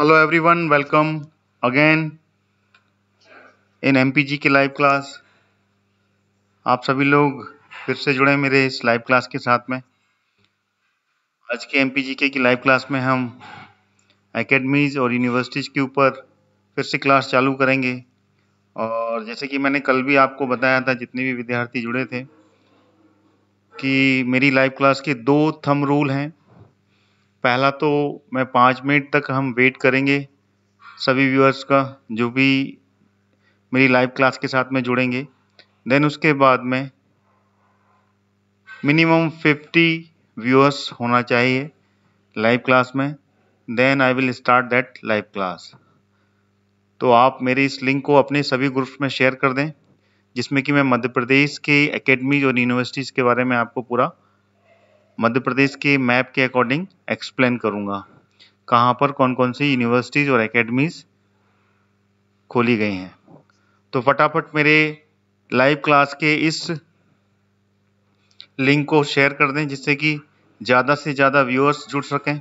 hello everyone welcome again in MPG के live class आप सभी लोग फिर से जुड़े मेरे इस लाइव क्लास के साथ में आज के एम के की लाइव क्लास में हम एकेडमीज़ और यूनिवर्सिटीज़ के ऊपर फिर से क्लास चालू करेंगे और जैसे कि मैंने कल भी आपको बताया था जितने भी विद्यार्थी जुड़े थे कि मेरी लाइव क्लास के दो थम रूल हैं पहला तो मैं पाँच मिनट तक हम वेट करेंगे सभी व्यूअर्स का जो भी मेरी लाइव क्लास के साथ में जुड़ेंगे देन उसके बाद में मिनिमम फिफ्टी व्यूअर्स होना चाहिए लाइव क्लास में then I will start that live class तो आप मेरे इस लिंक को अपने सभी ग्रुप्स में शेयर कर दें जिसमें कि मैं मध्य प्रदेश के एकेडमीज और यूनिवर्सिटीज़ के बारे में आपको पूरा मध्य प्रदेश के मैप के अकॉर्डिंग एक्सप्लेन करूंगा कहाँ पर कौन कौन सी यूनिवर्सिटीज़ और एकेडमीज़ खोली गई हैं तो फटाफट मेरे लाइव क्लास के इस लिंक को शेयर कर दें जिससे कि ज़्यादा से ज़्यादा व्यूअर्स जुड़ सकें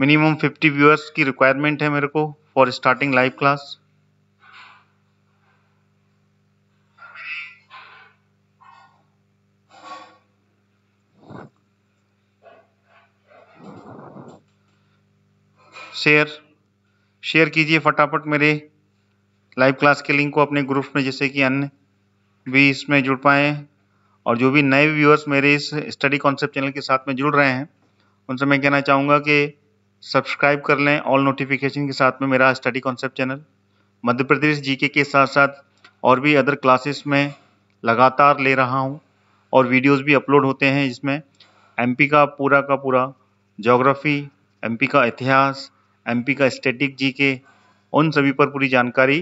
मिनिमम 50 व्यूअर्स की रिक्वायरमेंट है मेरे को for starting live class share share कीजिए फटाफट मेरे लाइव क्लास के लिंक को अपने ग्रुप में जैसे कि अन्य भी इसमें जुड़ पाएँ और जो भी नए व्यूअर्स मेरे इस स्टडी कॉन्सेप्ट चैनल के साथ में जुड़ रहे हैं उनसे मैं कहना चाहूँगा कि सब्सक्राइब कर लें ऑल नोटिफिकेशन के साथ में मेरा study concept channel Madhya Pradesh GK के साथ साथ और भी अदर क्लासेस में लगातार ले रहा हूँ और वीडियोस भी अपलोड होते हैं जिसमें एमपी का पूरा का पूरा जोग्राफ़ी एमपी का इतिहास एमपी का स्टेटिक जी के उन सभी पर पूरी जानकारी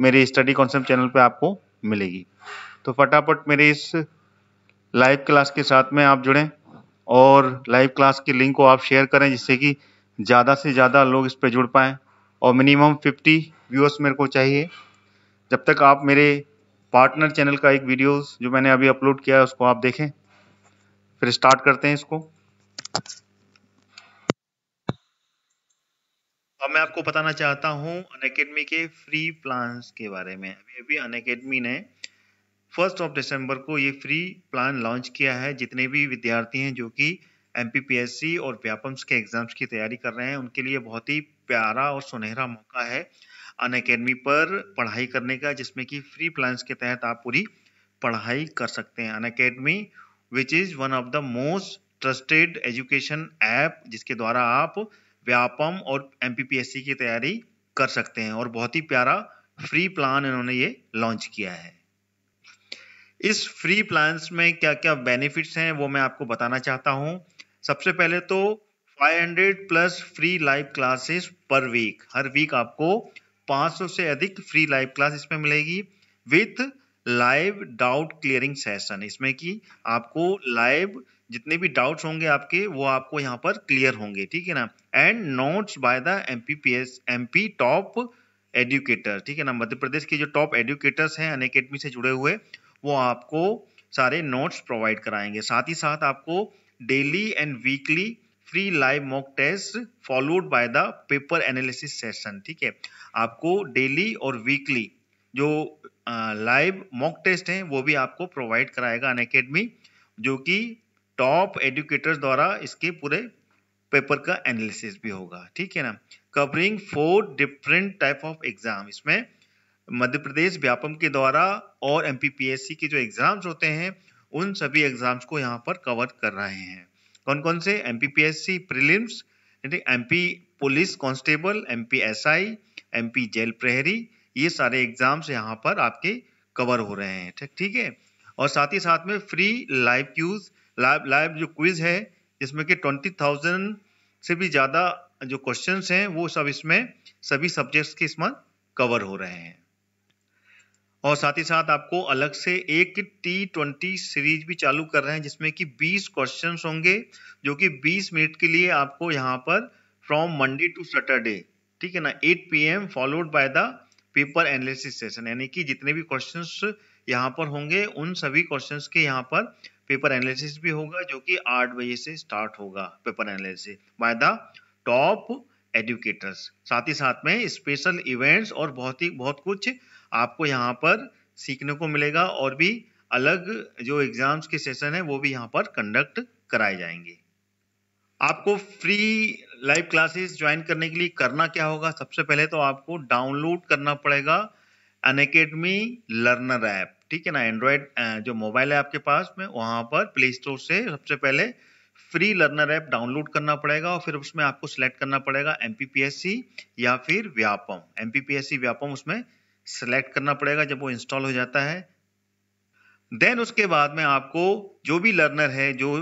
मेरे स्टडी कॉन्सेप्ट चैनल पे आपको मिलेगी तो फटाफट मेरे इस लाइव क्लास के साथ में आप जुड़ें और लाइव क्लास की लिंक को आप शेयर करें जिससे कि ज़्यादा से ज़्यादा लोग इस पर जुड़ पाएँ और मिनिमम फिफ्टी व्यूअर्स मेरे को चाहिए जब तक आप मेरे पार्टनर चैनल का एक वीडियोस जो मैंने अभी अपलोड किया है उसको आप देखें फिर स्टार्ट करते हैं इसको अब मैं आपको बताना चाहता हूँ अनकेडमी के फ्री प्लान्स के बारे में अभी अभी अनकेडमी ने फर्स्ट ऑफ दिसंबर को ये फ्री प्लान लॉन्च किया है जितने भी विद्यार्थी हैं जो कि एम और व्यापम्स के एग्ज़ाम्स की तैयारी कर रहे हैं उनके लिए बहुत ही प्यारा और सुनहरा मौका है अन अकेडमी पर पढ़ाई करने का जिसमें कि फ्री प्लान्स के तहत आप पूरी पढ़ाई कर सकते हैं Unacademy which is one of the most trusted education app जिसके द्वारा आप व्यापम और एम की तैयारी कर सकते हैं और बहुत ही प्यारा फ्री प्लान इन्होंने ये लॉन्च किया है इस फ्री प्लान्स में क्या क्या बेनिफिट्स हैं वो मैं आपको बताना चाहता हूँ सबसे पहले तो 500 plus free live classes per week हर वीक आपको 500 से अधिक फ्री लाइव क्लास इसमें मिलेगी with live doubt clearing session इसमें कि आपको लाइव जितने भी डाउट्स होंगे आपके वो आपको यहाँ पर क्लियर होंगे ठीक है ना and notes by the M P P S M P top educator ठीक है ना मध्य प्रदेश के जो टॉप एडुकेटर्स हैं अन अकेडमी से जुड़े हुए वो आपको सारे नोट्स प्रोवाइड कराएंगे साथ ही साथ आपको daily and weekly free live mock test followed by the paper analysis session ठीक है आपको डेली और वीकली जो लाइव मॉक टेस्ट हैं वो भी आपको प्रोवाइड कराएगा अन अकेडमी जो कि टॉप एडुकेटर्स द्वारा इसके पूरे पेपर का एनालिसिस भी होगा ठीक है ना covering four different type of exam इसमें मध्य प्रदेश व्यापम के द्वारा और एम के जो एग्ज़ाम्स होते हैं उन सभी एग्ज़ाम्स को यहाँ पर कवर कर रहे हैं कौन कौन से M P P prelims M police constable M P S I M P jail प्रहरी ये सारे एग्ज़ाम्स यहाँ पर आपके कवर हो रहे हैं ठीक है और साथ ही साथ में free live quiz live live जो क्विज है जिसमें कि ट्वेंटी थाउजेंड से भी ज़्यादा जो क्वेश्चन हैं वो सब इसमें सभी सब्जेक्ट्स के इसमें कवर हो रहे हैं और साथ ही साथ आपको अलग से एक टी ट्वेंटी सीरीज भी चालू कर रहे हैं जिसमें कि 20 क्वेश्चन होंगे जो कि 20 मिनट के लिए आपको यहाँ पर फ्रॉम मंडे टू सैटरडे ठीक है ना 8 P M followed by the paper analysis session यानी कि जितने भी क्वेश्चंस यहाँ पर होंगे उन सभी क्वेश्चंस के यहाँ पर पेपर एनालिसिस भी होगा जो कि आठ बजे से स्टार्ट होगा paper analysis by the top educators साथ ही साथ में स्पेशल इवेंट्स और बहुत ही बहुत कुछ आपको यहाँ पर सीखने को मिलेगा और भी अलग जो एग्जाम्स के सेशन है वो भी यहाँ पर कंडक्ट कराए जाएंगे आपको फ्री लाइव क्लासेस ज्वाइन करने के लिए करना क्या होगा सबसे पहले तो आपको डाउनलोड करना पड़ेगा अनकेडमी लर्नर ऐप ठीक है ना एंड्रॉयड जो मोबाइल है आपके पास में वहाँ पर प्ले स्टोर से सबसे पहले फ्री लर्नर ऐप डाउनलोड करना पड़ेगा और फिर उसमें आपको सेलेक्ट करना पड़ेगा एम या फिर व्यापम एम व्यापम उसमें सेलेक्ट करना पड़ेगा जब वो इंस्टॉल हो जाता है देन उसके बाद में आपको जो भी लर्नर है जो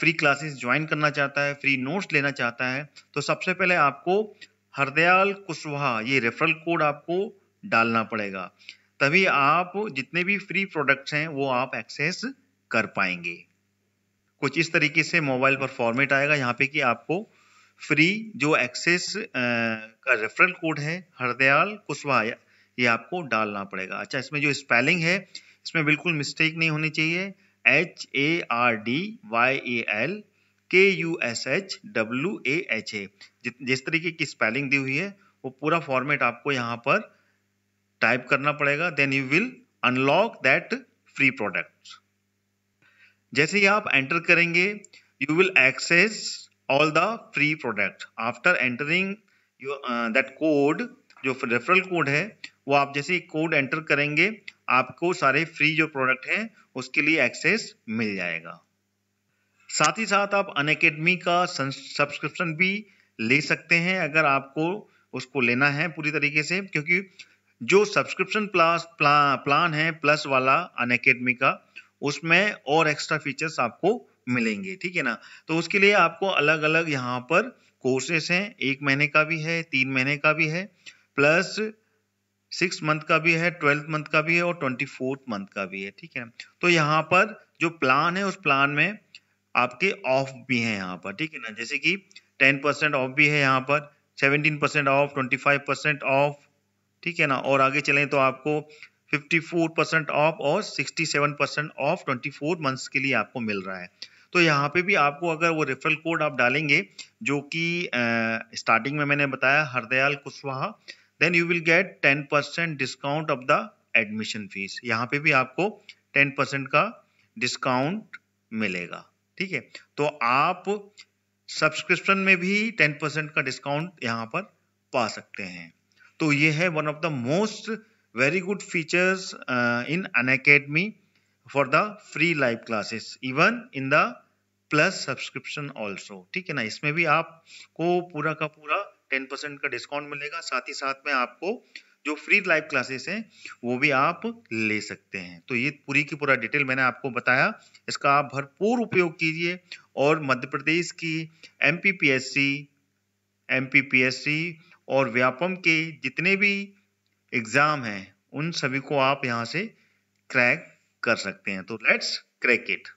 फ्री क्लासेस ज्वाइन करना चाहता है फ्री नोट्स लेना चाहता है तो सबसे पहले आपको हरदयाल कुशवाहा ये रेफरल कोड आपको डालना पड़ेगा तभी आप जितने भी फ्री प्रोडक्ट्स हैं वो आप एक्सेस कर पाएंगे कुछ इस तरीके से मोबाइल पर फॉर्मेट आएगा यहाँ पे कि आपको फ्री जो एक्सेस का रेफरल कोड है हरदयाल कुशवाहा ये आपको डालना पड़ेगा अच्छा इसमें जो स्पेलिंग है इसमें बिल्कुल मिस्टेक नहीं होनी चाहिए H A R D Y A L K U S H W A H A जिस तरीके की स्पेलिंग दी हुई है वो पूरा फॉर्मेट आपको यहाँ पर टाइप करना पड़ेगा then you will unlock that free product जैसे ही आप एंटर करेंगे you will access all the free product after entering that code जो रेफरल कोड है वो आप जैसे कोड एंटर करेंगे आपको सारे फ्री जो प्रोडक्ट हैं उसके लिए एक्सेस मिल जाएगा साथ ही साथ आप अनएकेडमी का सब्सक्रिप्शन भी ले सकते हैं अगर आपको उसको लेना है पूरी तरीके से क्योंकि जो सब्सक्रिप्शन प्लास प्ला, प्लान है प्लस वाला अन का उसमें और एक्स्ट्रा फीचर्स आपको मिलेंगे ठीक है ना तो उसके लिए आपको अलग अलग यहाँ पर कोर्सेस हैं एक महीने का भी है तीन महीने का भी है प्लस सिक्स मंथ का भी है ट्वेल्थ मंथ का भी है और ट्वेंटी फोर्थ मंथ का भी है ठीक है तो यहाँ पर जो प्लान है उस प्लान में आपके ऑफ भी हैं यहाँ पर ठीक है ना जैसे कि टेन परसेंट ऑफ भी है यहाँ पर seventeen percent off twenty five percent off ठीक है ना और आगे चलें तो आपको 54 परसेंट ऑफ और 67 परसेंट ऑफ 24 मंथ्स के लिए आपको मिल रहा है तो यहाँ पे भी आपको अगर वो रेफरल कोड आप डालेंगे जो कि स्टार्टिंग में मैंने बताया Hardyal Kushwaha then you will get 10 percent discount off the admission fees यहाँ पे भी आपको 10 परसेंट का डिस्काउंट मिलेगा ठीक है तो आप सब्सक्रिप्शन में भी 10 परसेंट का डिस्काउंट यहाँ पर पा सकते हैं तो ये है one of the most very good features in Unacademy for the free live classes even in the plus subscription also ठीक है ना इसमें भी आपको पूरा का पूरा टेन परसेंट का डिस्काउंट मिलेगा साथ ही साथ में आपको जो फ्री लाइव क्लासेस हैं वो भी आप ले सकते हैं तो ये पूरी की पूरा डिटेल मैंने आपको बताया इसका आप भरपूर उपयोग कीजिए और मध्य प्रदेश की M P P S C M P P S C और व्यापम के जितने भी एग्ज़ाम हैं उन सभी को आप यहाँ से क्रैक कर सकते हैं तो लेट्स क्रैक इट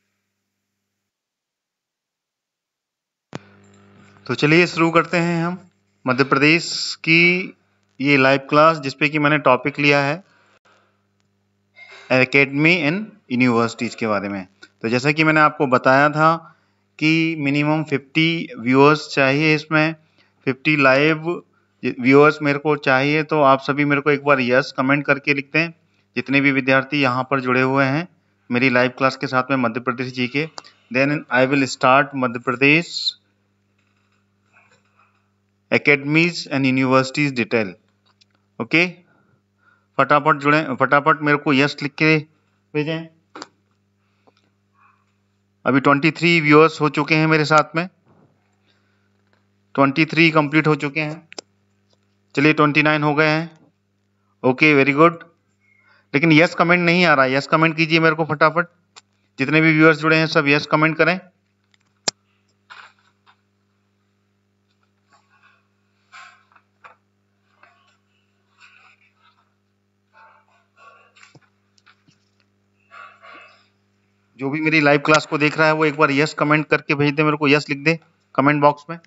तो चलिए शुरू करते हैं हम मध्य प्रदेश की ये लाइव क्लास जिसपे कि मैंने टॉपिक लिया है एकेडमी एंड यूनिवर्सिटीज़ के बारे में तो जैसा कि मैंने आपको बताया था कि मिनिमम 50 व्यूअर्स चाहिए इसमें 50 लाइव व्यूअर्स मेरे को चाहिए तो आप सभी मेरे को एक बार यस कमेंट करके लिखते हैं जितने भी विद्यार्थी यहाँ पर जुड़े हुए हैं मेरी लाइव क्लास के साथ में मध्य Pradesh G K then I will start Madhya Pradesh academies and universities detail okay फटाफट जुड़े फटाफट मेरे को यस लिख के भेजें अभी 23 व्यूअर्स हो चुके हैं मेरे साथ में 23 कंप्लीट हो चुके हैं चलिए ट्वेंटी नाइन हो गए हैं ओके वेरी गुड लेकिन यस कमेंट नहीं आ रहा यस कमेंट कीजिए मेरे को फटाफट जितने भी व्यूअर्स जुड़े हैं सब यस कमेंट करें जो भी मेरी लाइव क्लास को देख रहा है वो एक बार यस कमेंट करके भेज दे मेरे को यस लिख दे कमेंट बॉक्स में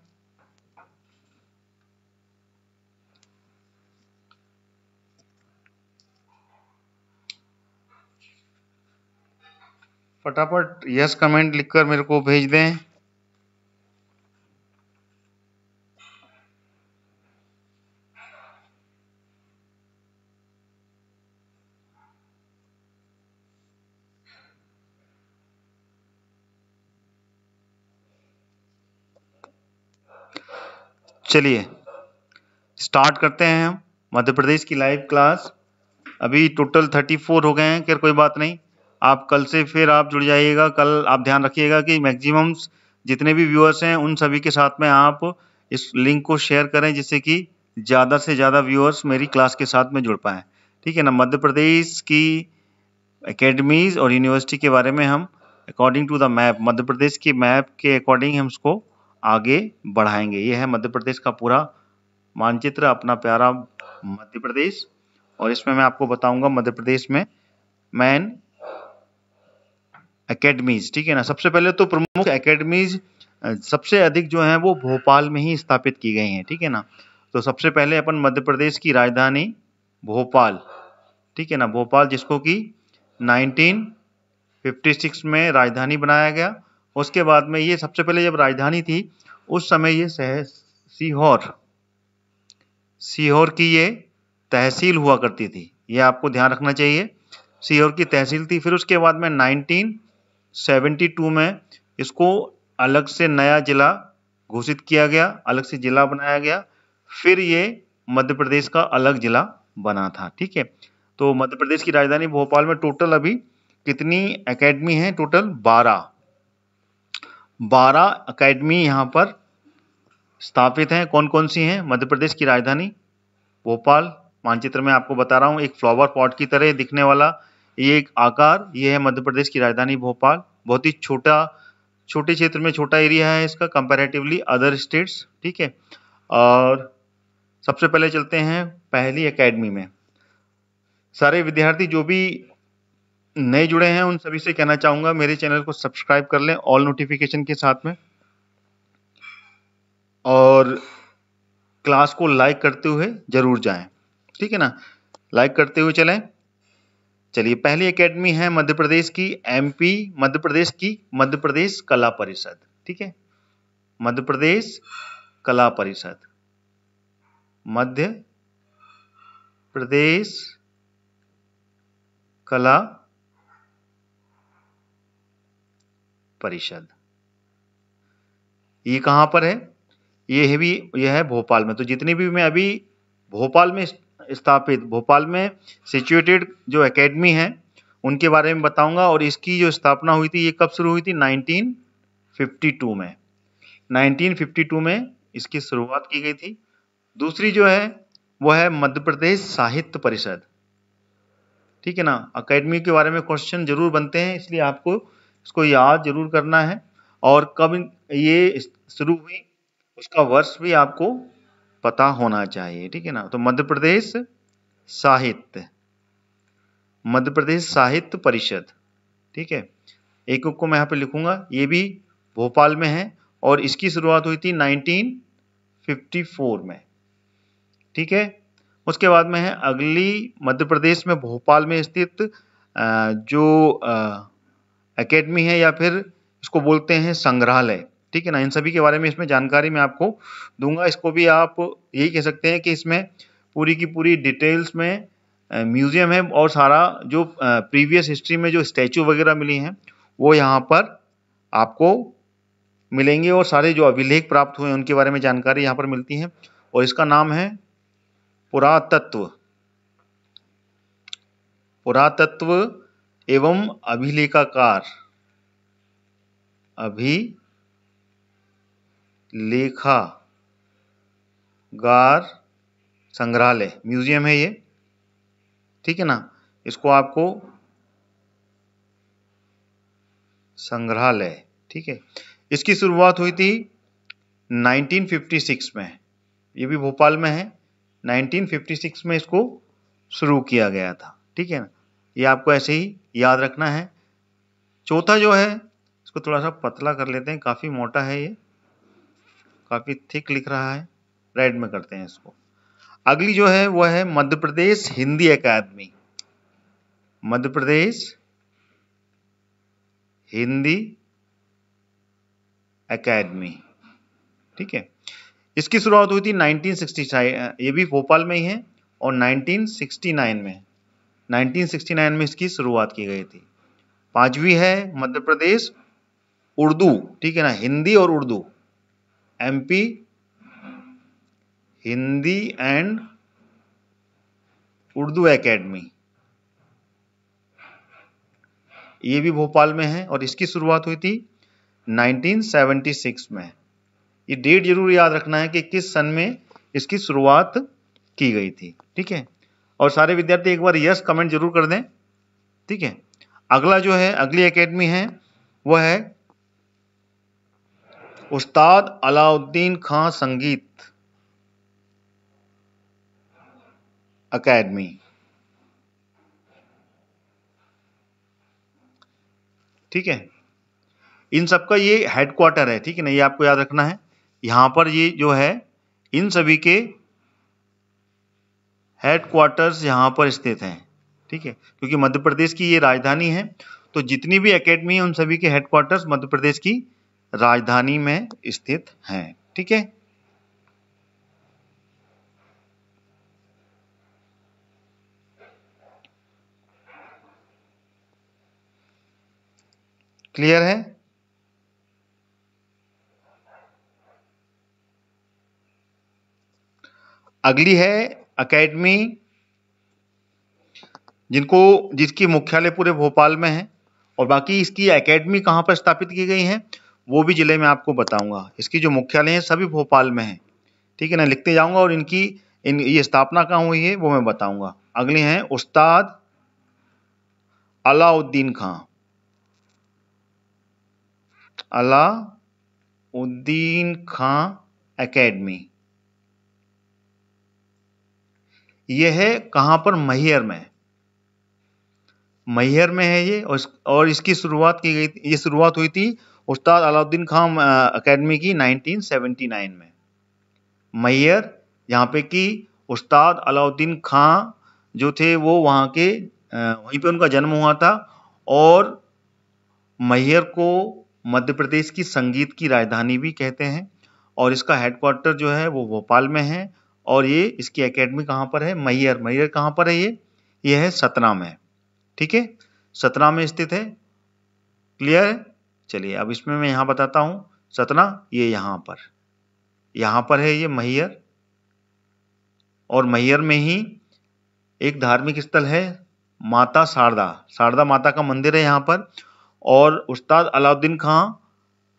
फटाफट यस कमेंट लिखकर मेरे को भेज दें चलिए स्टार्ट करते हैं हम मध्य प्रदेश की लाइव क्लास अभी टोटल थर्टी फोर हो गए हैं खैर कोई बात नहीं आप कल से फिर आप जुड़ जाइएगा कल आप ध्यान रखिएगा कि मैक्सिमम जितने भी व्यूअर्स हैं उन सभी के साथ में आप इस लिंक को शेयर करें जिससे कि ज़्यादा से ज़्यादा व्यूअर्स मेरी क्लास के साथ में जुड़ पाएँ ठीक है ना मध्य प्रदेश की एकेडमीज़ और यूनिवर्सिटी के बारे में हम according to the map Madhya Pradesh की मैप के अकॉर्डिंग हम उसको आगे बढ़ाएंगे ये है मध्य प्रदेश का पूरा मानचित्र अपना प्यारा मध्य प्रदेश और इसमें मैं आपको बताऊंगा मध्य प्रदेश में मैन एकेडमीज ठीक है ना सबसे पहले तो प्रमुख एकेडमीज सबसे अधिक जो है वो भोपाल में ही स्थापित की गई हैं ठीक है ना तो सबसे पहले अपन मध्य प्रदेश की राजधानी भोपाल ठीक है ना भोपाल जिसको कि 1956 में राजधानी बनाया गया उसके बाद में ये सबसे पहले जब राजधानी थी उस समय ये सीहोर सीहोर की ये तहसील हुआ करती थी ये आपको ध्यान रखना चाहिए सीहोर की तहसील थी फिर उसके बाद में नाइनटीन 1972 में इसको अलग से नया जिला घोषित किया गया अलग से जिला बनाया गया फिर ये मध्य प्रदेश का अलग जिला बना था ठीक है तो मध्य प्रदेश की राजधानी भोपाल में टोटल अभी कितनी एकेडमी है टोटल 12 12 एकेडमी यहाँ पर स्थापित हैं कौन कौन सी हैं मध्य प्रदेश की राजधानी भोपाल मानचित्र में आपको बता रहा हूँ एक फ्लावर पॉट की तरह दिखने वाला ये एक आकार ये है मध्य प्रदेश की राजधानी भोपाल बहुत ही छोटा छोटे क्षेत्र में छोटा एरिया है इसका कंपैरेटिवली अदर स्टेट्स ठीक है और सबसे पहले चलते हैं पहली एकेडमी में सारे विद्यार्थी जो भी नए जुड़े हैं उन सभी से कहना चाहूँगा मेरे चैनल को सब्सक्राइब कर लें ऑल नोटिफिकेशन के साथ में और क्लास को लाइक करते हुए ज़रूर जाएं ठीक है ना लाइक करते हुए चलें चलिए पहली एकेडमी है मध्य प्रदेश की एमपी मध्य प्रदेश की मध्य प्रदेश कला परिषद ठीक है मध्य प्रदेश कला परिषद मध्य प्रदेश कला परिषद ये कहां पर है ये है भी यह है भोपाल में तो जितने भी मैं अभी भोपाल में स्थापित भोपाल में सिचुएटेड जो एकेडमी है उनके बारे में बताऊंगा और इसकी जो स्थापना हुई थी ये कब शुरू हुई थी 1952 में 1952 में इसकी शुरुआत की गई थी दूसरी जो है वो है मध्य प्रदेश साहित्य परिषद ठीक है ना अकेडमी के बारे में क्वेश्चन जरूर बनते हैं इसलिए आपको इसको याद जरूर करना है और कब ये शुरू हुई उसका वर्ष भी आपको पता होना चाहिए ठीक है ना तो मध्य प्रदेश साहित्य मध्य प्रदेश साहित्य परिषद ठीक है एक को मैं यहाँ पे लिखूंगा ये भी भोपाल में है और इसकी शुरुआत हुई थी 1954 में ठीक है उसके बाद में है अगली मध्य प्रदेश में भोपाल में स्थित जो एकेडमी है या फिर इसको बोलते हैं संग्रहालय ठीक है ना इन सभी के बारे में इसमें जानकारी मैं आपको दूंगा इसको भी आप यही कह सकते हैं कि इसमें पूरी की पूरी डिटेल्स में म्यूज़ियम है और सारा जो प्रीवियस हिस्ट्री में जो स्टैचू वगैरह मिली हैं वो यहाँ पर आपको मिलेंगे और सारे जो अभिलेख प्राप्त हुए उनके बारे में जानकारी यहाँ पर मिलती है और इसका नाम है पुरातत्व पुरातत्व एवं अभिलेखाकार अभी लेखा गार संग्रहालय म्यूजियम है ये ठीक है ना इसको आपको संग्रहालय ठीक है इसकी शुरुआत हुई थी 1956 में ये भी भोपाल में है 1956 में इसको शुरू किया गया था ठीक है ना ये आपको ऐसे ही याद रखना है चौथा जो है इसको थोड़ा सा पतला कर लेते हैं काफ़ी मोटा है ये काफ़ी थिक लिख रहा है रेड में करते हैं इसको अगली जो है वह है मध्य प्रदेश हिंदी अकादमी मध्य प्रदेश हिंदी अकादमी ठीक है इसकी शुरुआत हुई थी 1960 ये भी भोपाल में ही है और 1969 में 1969 में इसकी शुरुआत की गई थी पांचवी है मध्य प्रदेश उर्दू ठीक है ना हिंदी और Urdu MP Hindi and Urdu academy ये भी भोपाल में है और इसकी शुरुआत हुई थी 1976 में ये डेट जरूर याद रखना है कि किस सन में इसकी शुरुआत की गई थी ठीक है और सारे विद्यार्थी एक बार यस कमेंट जरूर कर दें ठीक है अगला जो है अगली एकेडमी है वह है उस्ताद अलाउद्दीन खां संगीत अकेडमी ठीक है इन सबका ये हेडक्वार्टर है ठीक है ना ये आपको याद रखना है यहां पर ये जो है इन सभी के हेडक्वार्टर्स यहां पर स्थित हैं ठीक है क्योंकि मध्य प्रदेश की ये राजधानी है तो जितनी भी एकेडमी है उन सभी के हेडक्वार्टर्स मध्य प्रदेश की राजधानी में स्थित हैं ठीक है क्लियर है अगली है एकेडमी जिनको जिसकी मुख्यालय पूरे भोपाल में है और बाकी इसकी एकेडमी कहां पर स्थापित की गई है वो भी ज़िले में आपको बताऊंगा इसकी जो मुख्यालय है सभी भोपाल में है ठीक है ना लिखते जाऊंगा और इनकी इन ये स्थापना कहाँ हुई है वो मैं बताऊंगा अगले हैं उस्ताद अलाउद्दीन खां अलाउद्दीन खां एकेडमी यह है कहां पर मैहर में मैहर में है ये और इसकी शुरुआत की गई ये शुरुआत हुई थी उस्ताद अलाउद्दीन खान अकेडमी की 1979 में मैयर यहाँ पे कि उस्ताद अलाउद्दीन खां जो थे वो वहाँ के वहीं पे उनका जन्म हुआ था और मैयर को मध्य प्रदेश की संगीत की राजधानी भी कहते हैं और इसका हेडक्वार्टर जो है वो भोपाल में है और ये इसकी एकेडमी कहाँ पर है मैयर मैयर कहाँ पर है ये ये है सतना में ठीक है सतना में स्थित है क्लियर है चलिए अब इसमें मैं यहाँ बताता हूँ सतना ये यहाँ पर यहाँ पर है ये मैहर और मैहर में ही एक धार्मिक स्थल है माता शारदा शारदा माता का मंदिर है यहाँ पर और उस्ताद अलाउद्दीन खां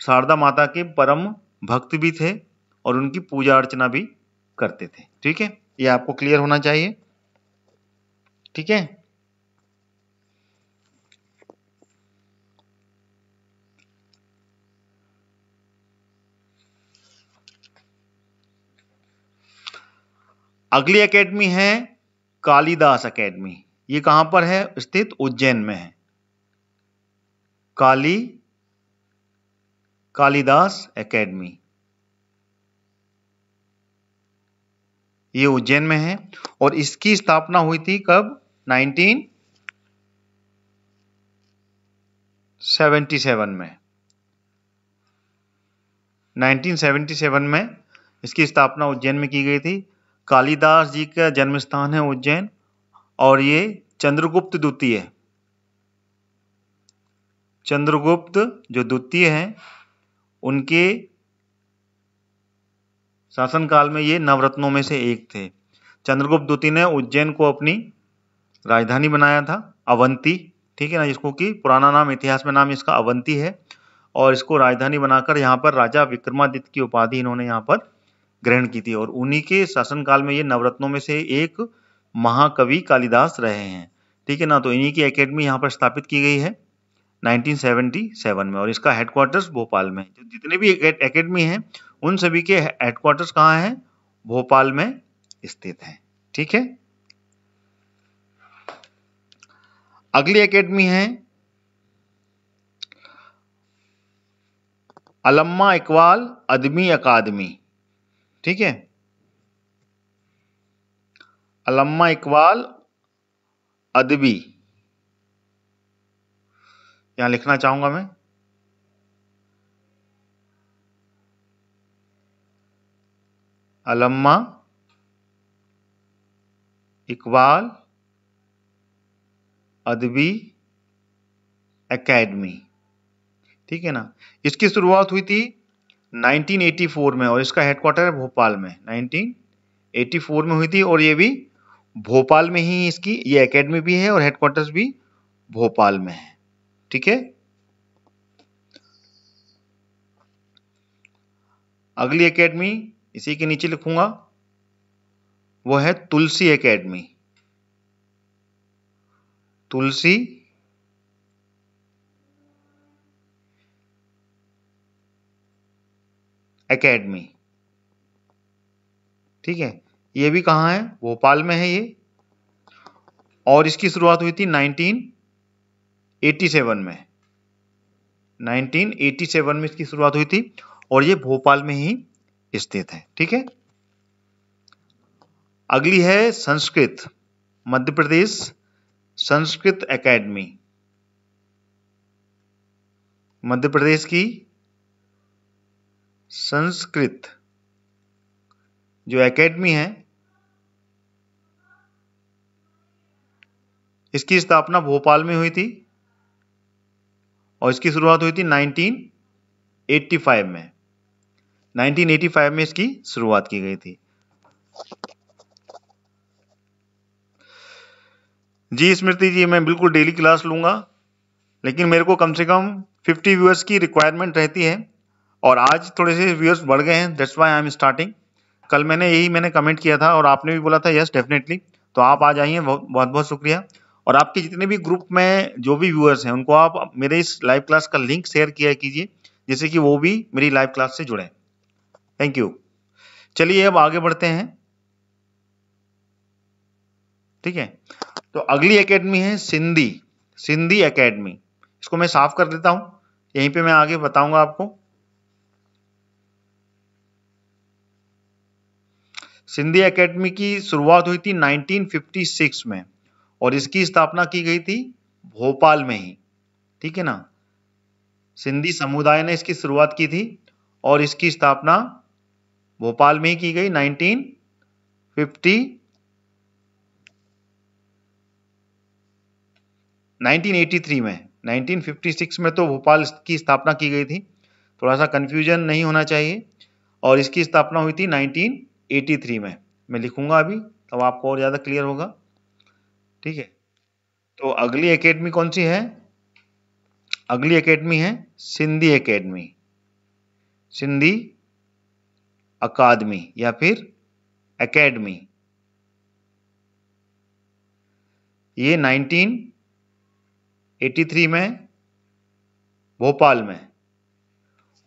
शारदा माता के परम भक्त भी थे और उनकी पूजा अर्चना भी करते थे ठीक है ये आपको क्लियर होना चाहिए ठीक है अगली एकेडमी है कालिदास एकेडमी ये कहां पर है स्थित उज्जैन में है काली कालिदास एकेडमी ये उज्जैन में है और इसकी स्थापना हुई थी कब 1977 में 1977 में इसकी स्थापना उज्जैन में की गई थी कालिदास जी का जन्म स्थान है उज्जैन और ये चंद्रगुप्त द्वितीय है चंद्रगुप्त जो द्वितीय हैं उनके शासनकाल में ये नवरत्नों में से एक थे चंद्रगुप्त द्वितीय ने उज्जैन को अपनी राजधानी बनाया था अवंती ठीक है ना जिसको कि पुराना नाम इतिहास में नाम इसका अवंती है और इसको राजधानी बनाकर यहाँ पर राजा विक्रमादित्य की उपाधि इन्होंने यहाँ पर ग्रहण की थी और उन्हीं के शासनकाल में ये नवरत्नों में से एक महाकवि कालिदास रहे हैं ठीक है ना तो इन्हीं की एकेडमी यहाँ पर स्थापित की गई है 1977 में और इसका हेडक्वार्टर्स भोपाल में जो तो जितने भी एकेडमी हैं उन सभी के हेडक्वार्टर्स कहाँ हैं भोपाल में स्थित हैं ठीक है अगली एकेडमी है अलम्मा इकबाल अदमी अकादमी ठीक है अलम्मा इकबाल अदबी यहां लिखना चाहूंगा मैं अलम्मा इकबाल अदबी एकेडमी ठीक है ना इसकी शुरुआत हुई थी 1984 में और इसका हेडक्वार्टर है भोपाल में 1984 में हुई थी और ये भी भोपाल में ही इसकी ये एकेडमी भी है और हेडक्वार्टर्स भी भोपाल में है ठीक है अगली एकेडमी इसी के नीचे लिखूंगा वो है तुलसी एकेडमी तुलसी एकेडमी ठीक है ये भी कहाँ है भोपाल में है ये और इसकी शुरुआत हुई थी 1987 में 1987 में इसकी शुरुआत हुई थी और ये भोपाल में ही स्थित है ठीक है अगली है संस्कृत मध्य प्रदेश संस्कृत एकेडमी मध्य प्रदेश की संस्कृत जो एकेडमी है इसकी स्थापना भोपाल में हुई थी और इसकी शुरुआत हुई थी 1985 में 1985 में इसकी शुरुआत की गई थी जी स्मृति जी मैं बिल्कुल डेली क्लास लूंगा लेकिन मेरे को कम से कम 50 व्यूअर्स की रिक्वायरमेंट रहती है और आज थोड़े से व्यूअर्स बढ़ गए हैं that's why I am starting कल मैंने यही मैंने कमेंट किया था और आपने भी बोला था यस डेफिनेटली तो आप आ जाइए बहुत बहुत शुक्रिया और आपके जितने भी ग्रुप में जो भी व्यूअर्स हैं उनको आप मेरे इस लाइव क्लास का लिंक शेयर किया कीजिए जिससे कि वो भी मेरी लाइव क्लास से जुड़े थैंक यू चलिए अब आगे बढ़ते हैं ठीक है तो अगली एकेडमी है सिंधी सिंधी एकेडमी इसको मैं साफ कर देता हूँ यहीं पे मैं आगे बताऊंगा आपको सिंधी एकेडमी की शुरुआत हुई थी 1956 में और इसकी स्थापना की गई थी भोपाल में ही ठीक है ना सिंधी समुदाय ने इसकी शुरुआत की थी और इसकी स्थापना भोपाल में ही की गई 1950 1983 में 1956 में तो भोपाल की स्थापना की गई थी थोड़ा सा कन्फ्यूजन नहीं होना चाहिए और इसकी स्थापना हुई थी 83 में मैं लिखूंगा अभी तब आपको और ज़्यादा क्लियर होगा ठीक है तो अगली एकेडमी कौन सी है अगली एकेडमी है सिंधी एकेडमी सिंधी अकादमी या फिर एकेडमी ये 1983 में भोपाल में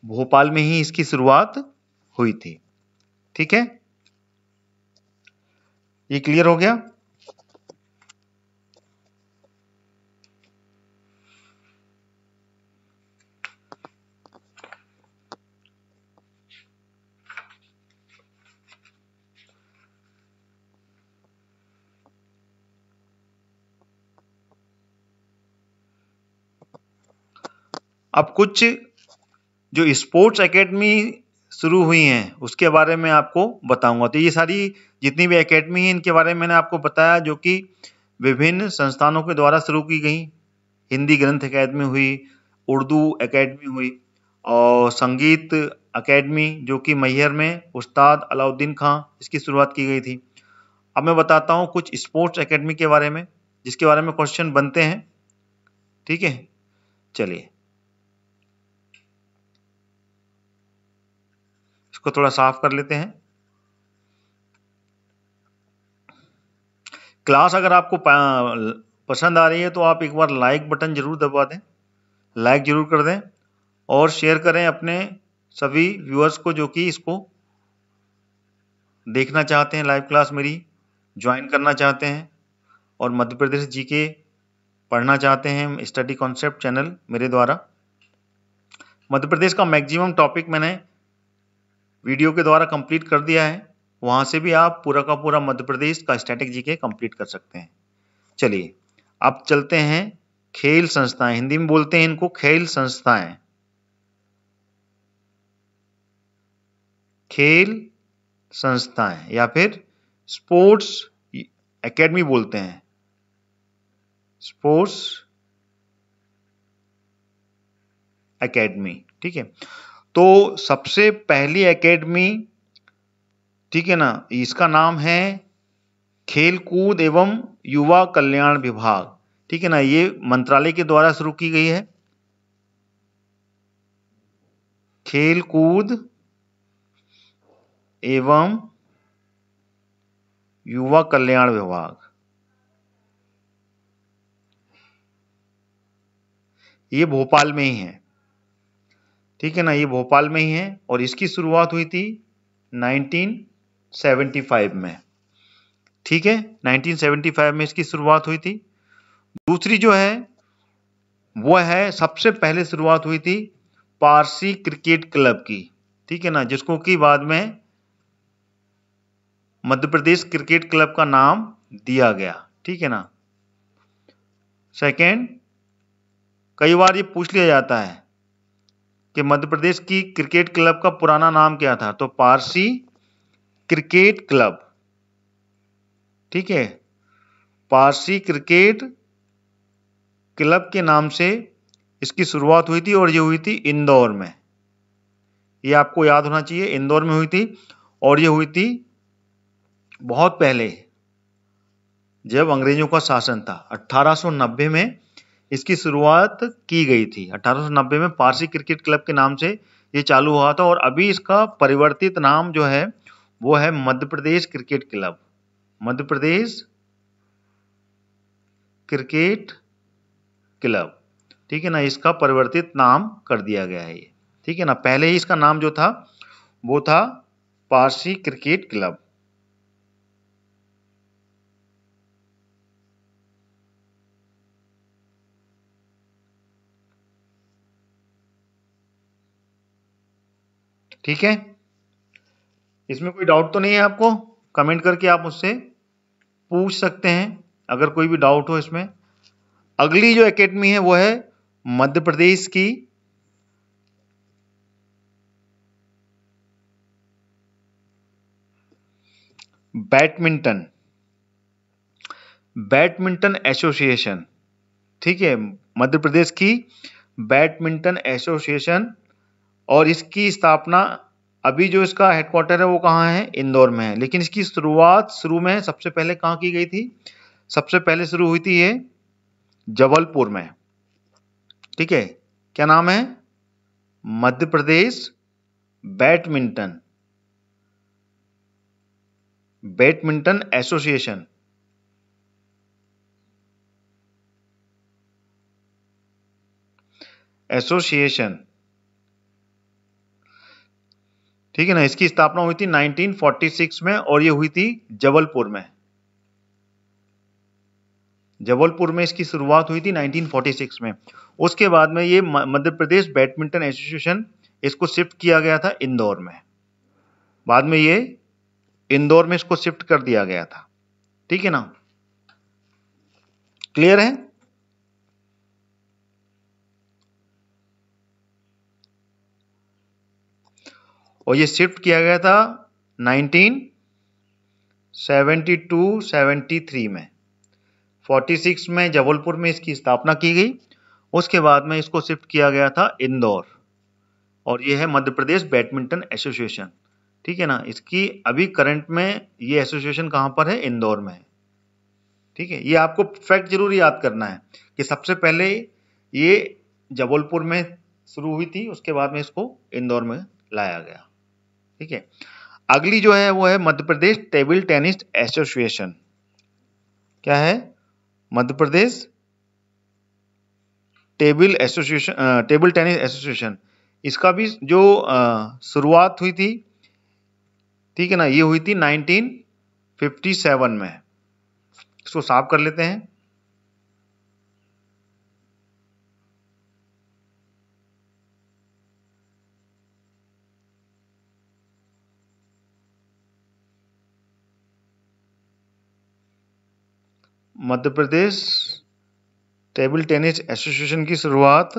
भोपाल में ही इसकी शुरुआत हुई थी ठीक है ये क्लियर हो गया अब कुछ जो स्पोर्ट्स एकेडमी शुरू हुई हैं उसके बारे में आपको बताऊंगा तो ये सारी जितनी भी एकेडमी है इनके बारे में मैंने आपको बताया जो कि विभिन्न संस्थानों के द्वारा शुरू की गई हिंदी ग्रंथ अकेडमी हुई उर्दू अकेडमी हुई और संगीत अकेडमी जो कि मैहर में उस्ताद अलाउद्दीन खां इसकी शुरुआत की गई थी अब मैं बताता हूँ कुछ स्पोर्ट्स अकेडमी के बारे में जिसके बारे में क्वेश्चन बनते हैं ठीक है चलिए इसको थोड़ा साफ कर लेते हैं क्लास अगर आपको पसंद आ रही है तो आप एक बार लाइक बटन ज़रूर दबा दें लाइक ज़रूर कर दें और शेयर करें अपने सभी व्यूअर्स को जो कि इसको देखना चाहते हैं लाइव क्लास मेरी ज्वाइन करना चाहते हैं और मध्य प्रदेश जी के पढ़ना चाहते हैं स्टडी कॉन्सेप्ट चैनल मेरे द्वारा मध्य प्रदेश का मैक्सिमम टॉपिक मैंने वीडियो के द्वारा कंप्लीट कर दिया है वहाँ से भी आप पूरा का पूरा मध्य प्रदेश का स्टैटिक जीके कंप्लीट कर सकते हैं चलिए अब चलते हैं खेल संस्थाएं हिंदी में बोलते हैं इनको खेल संस्थाएं खेल संस्थाएं या फिर स्पोर्ट्स एकेडमी बोलते हैं स्पोर्ट्स एकेडमी ठीक है तो सबसे पहली एकेडमी ठीक है ना इसका नाम है खेलकूद एवं युवा कल्याण विभाग ठीक है ना ये मंत्रालय के द्वारा शुरू की गई है खेलकूद एवं युवा कल्याण विभाग ये भोपाल में ही है ठीक है ना ये भोपाल में ही है और इसकी शुरुआत हुई थी नाइनटीन 1975 में ठीक है 1975 में इसकी शुरुआत हुई थी दूसरी जो है वो है सबसे पहले शुरुआत हुई थी पारसी क्रिकेट क्लब की ठीक है ना जिसको कि बाद में मध्य प्रदेश क्रिकेट क्लब का नाम दिया गया ठीक है ना सेकंड कई बार ये पूछ लिया जाता है कि मध्य प्रदेश की क्रिकेट क्लब का पुराना नाम क्या था तो पारसी क्रिकेट क्लब ठीक है पारसी क्रिकेट क्लब के नाम से इसकी शुरुआत हुई थी और ये हुई थी इंदौर में ये आपको याद होना चाहिए इंदौर में हुई थी और ये हुई थी बहुत पहले जब अंग्रेजों का शासन था 1890 में इसकी शुरुआत की गई थी 1890 में पारसी क्रिकेट क्लब के नाम से ये चालू हुआ था और अभी इसका परिवर्तित नाम जो है वो है Madhya Pradesh cricket club Madhya Pradesh cricket club ठीक है ना इसका परिवर्तित नाम कर दिया गया है ठीक है ना पहले ही इसका नाम जो था वो था पारसी क्रिकेट क्लब ठीक है इसमें कोई डाउट तो नहीं है आपको कमेंट करके आप मुझसे पूछ सकते हैं अगर कोई भी डाउट हो इसमें अगली जो एकेडमी है वो है मध्य प्रदेश की बैडमिंटन बैडमिंटन एसोसिएशन ठीक है मध्य प्रदेश की बैडमिंटन एसोसिएशन और इसकी स्थापना अभी जो इसका हेडक्वार्टर है वो कहाँ है इंदौर में है लेकिन इसकी शुरुआत शुरू में सबसे पहले कहाँ की गई थी सबसे पहले शुरू हुई थी ये जबलपुर में ठीक है क्या नाम है Madhya Pradesh badminton badminton association association ठीक है ना इसकी स्थापना हुई थी 1946 में और ये हुई थी जबलपुर में जबलपुर में इसकी शुरुआत हुई थी 1946 में उसके बाद में ये मध्य प्रदेश बैडमिंटन एसोसिएशन इसको शिफ्ट किया गया था इंदौर में बाद में ये इंदौर में इसको शिफ्ट कर दिया गया था ठीक है ना क्लियर है और ये शिफ्ट किया गया था 1972 73 में 46 में जबलपुर में इसकी स्थापना की गई उसके बाद में इसको शिफ्ट किया गया था इंदौर और ये है मध्य प्रदेश बैडमिंटन एसोसिएशन ठीक है ना इसकी अभी करंट में ये एसोसिएशन कहाँ पर है इंदौर में है ठीक है ये आपको फैक्ट जरूर याद करना है कि सबसे पहले ये जबलपुर में शुरू हुई थी उसके बाद में इसको इंदौर में लाया गया ठीक है अगली जो है वो है Madhya Pradesh table tennis association क्या है Madhya Pradesh table association table tennis association इसका भी जो शुरुआत हुई थी ठीक है ना ये हुई थी 1957 में इसको साफ कर लेते हैं Madhya Pradesh table tennis association की शुरुआत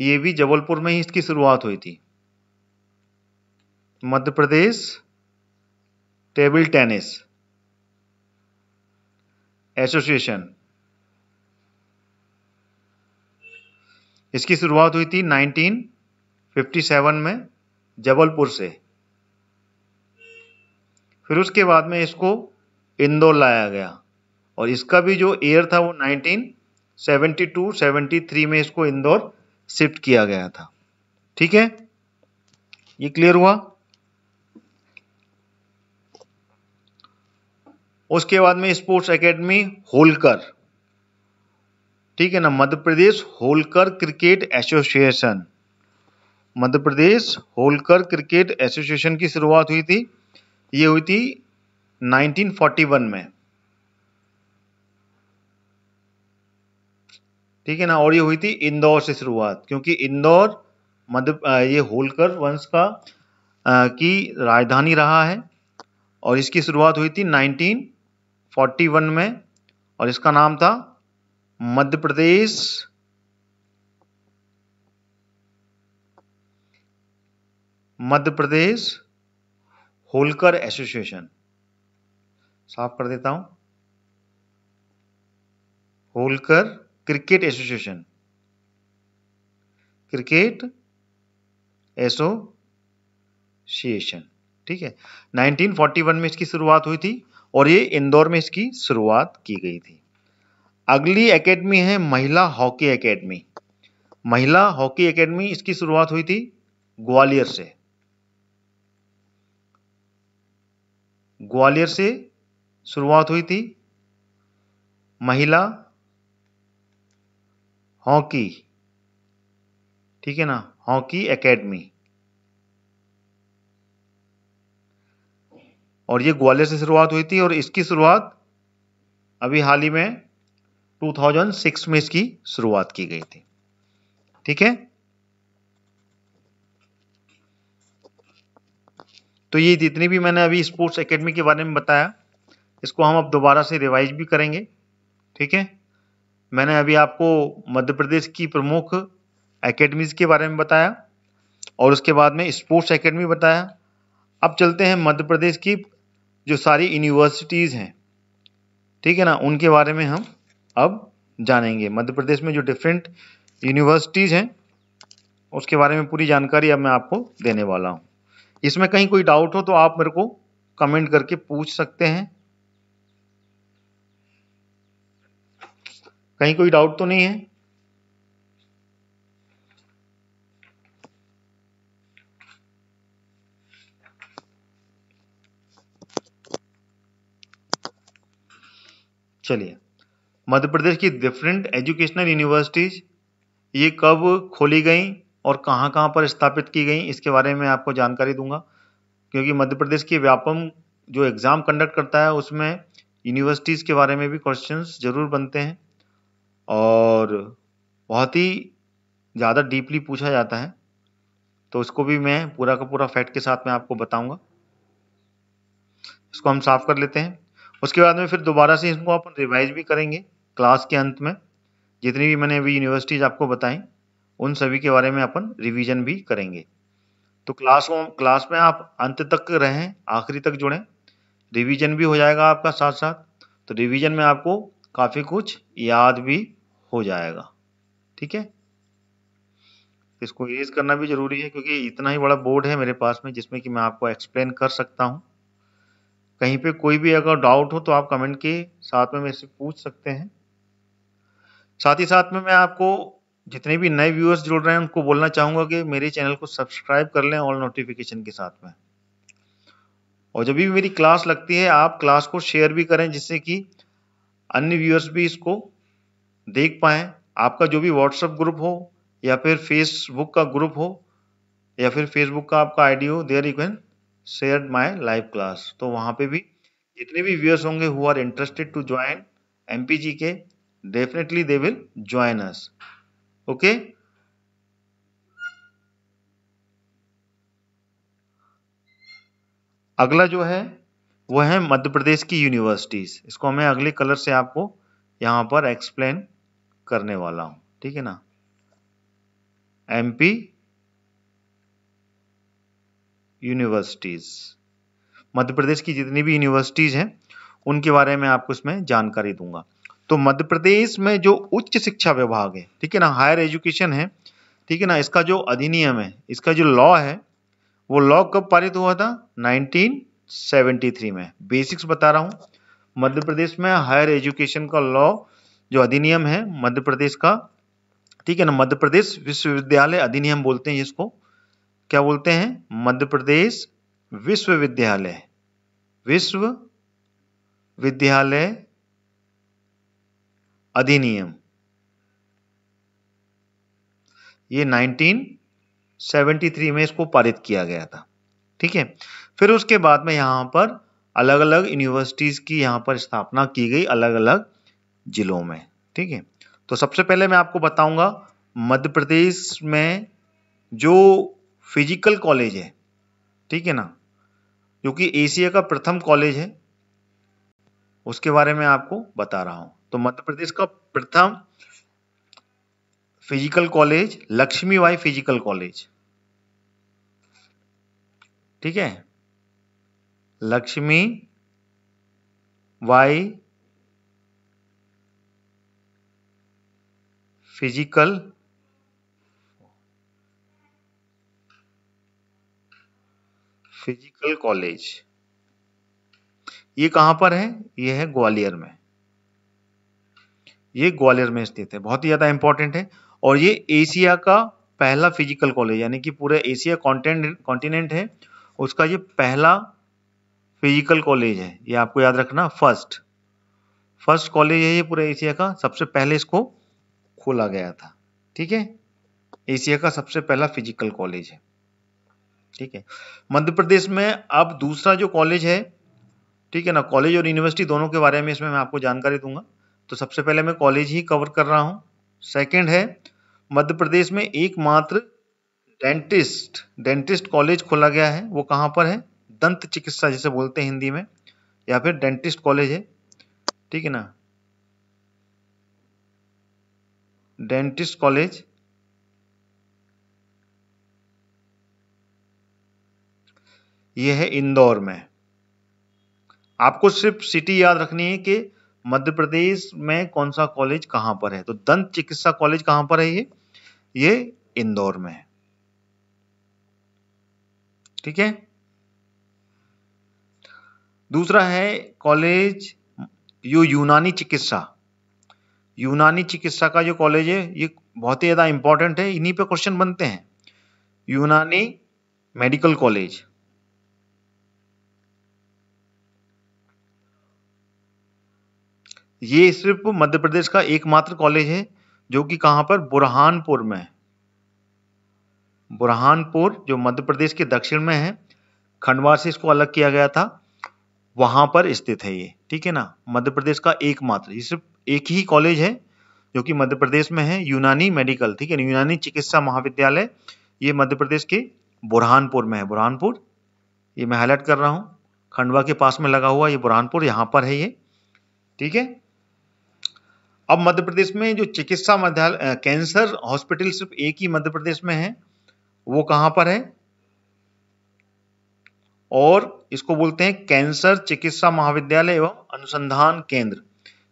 ये भी जबलपुर में ही इसकी शुरुआत हुई थी Madhya Pradesh table tennis association इसकी शुरुआत हुई थी 1957 में जबलपुर से फिर उसके बाद में इसको इंदौर लाया गया और इसका भी जो ईयर था वो 1972 73 में इसको इंदौर शिफ्ट किया गया था ठीक है ये क्लियर हुआ उसके बाद में स्पोर्ट्स एकेडमी होलकर ठीक है ना Madhya Pradesh Holkar cricket association Madhya Pradesh Holkar cricket association की शुरुआत हुई थी ये हुई थी 1941 में ठीक है ना और ये हुई थी इंदौर से शुरुआत क्योंकि इंदौर मध्य ये होलकर वंश का आ, की राजधानी रहा है और इसकी शुरुआत हुई थी 1941 में और इसका नाम था मध्य प्रदेश मध्य प्रदेश होलकर एसोसिएशन साफ कर देता हूं Holkar cricket association cricket association ठीक है 1941 में इसकी शुरुआत हुई थी और ये इंदौर में इसकी शुरुआत की गई थी अगली एकेडमी है महिला हॉकी एकेडमी महिला हॉकी एकेडमी इसकी शुरुआत हुई थी ग्वालियर से ग्वालियर से शुरुआत हुई थी महिला हॉकी ठीक है ना हॉकी एकेडमी और ये ग्वालियर से शुरुआत हुई थी और इसकी शुरुआत अभी हाल ही में 2006 में इसकी शुरुआत की गई थी ठीक है तो ये जितनी भी मैंने अभी स्पोर्ट्स एकेडमी के बारे में बताया इसको हम अब दोबारा से रिवाइज भी करेंगे ठीक है मैंने अभी आपको मध्य प्रदेश की प्रमुख एकेडमीज़ के बारे में बताया और उसके बाद में स्पोर्ट्स एकेडमी बताया अब चलते हैं मध्य प्रदेश की जो सारी यूनिवर्सिटीज़ हैं ठीक है ना उनके बारे में हम अब जानेंगे मध्य प्रदेश में जो डिफरेंट यूनिवर्सिटीज़ हैं उसके बारे में पूरी जानकारी अब मैं आपको देने वाला हूँ इसमें कहीं कोई डाउट हो तो आप मेरे को कमेंट करके पूछ सकते हैं कहीं कोई डाउट तो नहीं है चलिए मध्य प्रदेश की डिफरेंट एजुकेशनल यूनिवर्सिटीज ये कब खोली गई और कहां कहां पर स्थापित की गई इसके बारे में आपको जानकारी दूंगा क्योंकि मध्य प्रदेश की व्यापम जो एग्ज़ाम कंडक्ट करता है उसमें यूनिवर्सिटीज़ के बारे में भी क्वेश्चंस ज़रूर बनते हैं और बहुत ही ज़्यादा डीपली पूछा जाता है तो उसको भी मैं पूरा का पूरा फैक्ट के साथ में आपको बताऊंगा इसको हम साफ कर लेते हैं उसके बाद में फिर दोबारा से इसको अपन रिवाइज भी करेंगे क्लास के अंत में जितनी भी मैंने अभी यूनिवर्सिटीज़ आपको बताएं उन सभी के बारे में अपन रिवीजन भी करेंगे तो क्लास क्लास में आप अंत तक रहें आखिरी तक जुड़ें रिवीजन भी हो जाएगा आपका साथ साथ तो रिवीजन में आपको काफ़ी कुछ याद भी हो जाएगा ठीक है इसको इरेज करना भी ज़रूरी है क्योंकि इतना ही बड़ा बोर्ड है मेरे पास में जिसमें कि मैं आपको एक्सप्लेन कर सकता हूँ कहीं पे कोई भी अगर डाउट हो तो आप कमेंट के साथ में मेरे से पूछ सकते हैं साथ ही साथ में मैं आपको जितने भी नए व्यूअर्स जुड़ रहे हैं उनको बोलना चाहूँगा कि मेरे चैनल को सब्सक्राइब कर लें ऑल नोटिफिकेशन के साथ में और जब भी मेरी क्लास लगती है आप क्लास को शेयर भी करें जिससे कि अन्य व्यूअर्स भी इसको देख पाएँ आपका जो भी व्हाट्सएप ग्रुप हो या फिर फेसबुक का ग्रुप हो या फिर फेसबुक का आपका आईडी हो there you can share my live class तो वहाँ पे भी जितने भी व्यूअर्स होंगे who are interested to join M K definitely they will join us okay अगला जो है वो है मध्य प्रदेश की यूनिवर्सिटीज़ इसको मैं अगले कलर से आपको यहाँ पर एक्सप्लेन करने वाला हूं ठीक है ना एमपी यूनिवर्सिटीज मध्य प्रदेश की जितनी भी यूनिवर्सिटीज हैं उनके बारे में आपको इसमें जानकारी दूंगा तो मध्य प्रदेश में जो उच्च शिक्षा विभाग है ठीक है ना हायर एजुकेशन है ठीक है ना इसका जो अधिनियम है इसका जो लॉ है वो लॉ कब पारित हुआ था 1973 में बेसिक्स बता रहा हूं मध्य प्रदेश में हायर एजुकेशन का लॉ जो अधिनियम है मध्य प्रदेश का ठीक है ना मध्य प्रदेश विश्वविद्यालय अधिनियम बोलते हैं इसको क्या बोलते हैं मध्य प्रदेश विश्वविद्यालय विश्व विद्यालय अधिनियम ये 1973 में इसको पारित किया गया था ठीक है फिर उसके बाद में यहां पर अलग अलग यूनिवर्सिटीज़ की यहां पर स्थापना की गई अलग अलग जिलों में ठीक है तो सबसे पहले मैं आपको बताऊंगा मध्य प्रदेश में जो फिजिकल कॉलेज है ठीक है ना जो कि एशिया का प्रथम कॉलेज है उसके बारे में आपको बता रहा हूं तो मध्य प्रदेश का प्रथम physical college Lakshmibai physical college ठीक है Lakshmi Bai physical physical college ये कहां पर है ये है ग्वालियर में ये ग्वालियर में स्थित है बहुत ही ज़्यादा इंपॉर्टेंट है और ये एशिया का पहला फिजिकल कॉलेज यानी कि पूरे एशिया कॉन्टिनेंट है उसका ये पहला फिजिकल कॉलेज है ये आपको याद रखना फर्स्ट फर्स्ट कॉलेज है ये पूरे एशिया का सबसे पहले इसको खोला गया था ठीक है एशिया का सबसे पहला फिजिकल कॉलेज है ठीक है मध्य प्रदेश में अब दूसरा जो कॉलेज है ठीक है ना कॉलेज और यूनिवर्सिटी दोनों के बारे में इसमें मैं आपको जानकारी दूंगा तो सबसे पहले मैं कॉलेज ही कवर कर रहा हूँ सेकंड है मध्य प्रदेश में एकमात्र डेंटिस्ट डेंटिस्ट कॉलेज खोला गया है वो कहाँ पर है दंत चिकित्सा जिसे बोलते हैं हिंदी में या फिर डेंटिस्ट कॉलेज है ठीक है ना डेंटिस्ट कॉलेज यह है इंदौर में आपको सिर्फ सिटी याद रखनी है कि मध्य प्रदेश में कौन सा कॉलेज कहां पर है तो दंत चिकित्सा कॉलेज कहां पर है ये ये इंदौर में है ठीक है दूसरा है कॉलेज यू यूनानी चिकित्सा यूनानी चिकित्सा का जो कॉलेज है ये बहुत ही ज़्यादा इंपॉर्टेंट है इन्हीं पे क्वेश्चन बनते हैं यूनानी मेडिकल कॉलेज ये सिर्फ मध्य प्रदेश का एकमात्र कॉलेज है जो कि कहां पर बुरहानपुर में है बुरहानपुर जो मध्य प्रदेश के दक्षिण में है खंडवा से इसको अलग किया गया था वहां पर स्थित है ये ठीक है ना मध्य प्रदेश का एकमात्र ये सिर्फ एक ही कॉलेज है जो कि मध्य प्रदेश में है यूनानी मेडिकल ठीक है यूनानी चिकित्सा महाविद्यालय ये मध्य प्रदेश के बुरहानपुर में है बुरहानपुर ये मैं हाईलाइट कर रहा हूँ खंडवा के पास में लगा हुआ ये बुरहानपुर यहाँ पर है ये ठीक है अब मध्य प्रदेश में जो चिकित्सा मध्यालय कैंसर हॉस्पिटल सिर्फ एक ही मध्य प्रदेश में है वो कहाँ पर है और इसको बोलते हैं कैंसर चिकित्सा महाविद्यालय एवं अनुसंधान केंद्र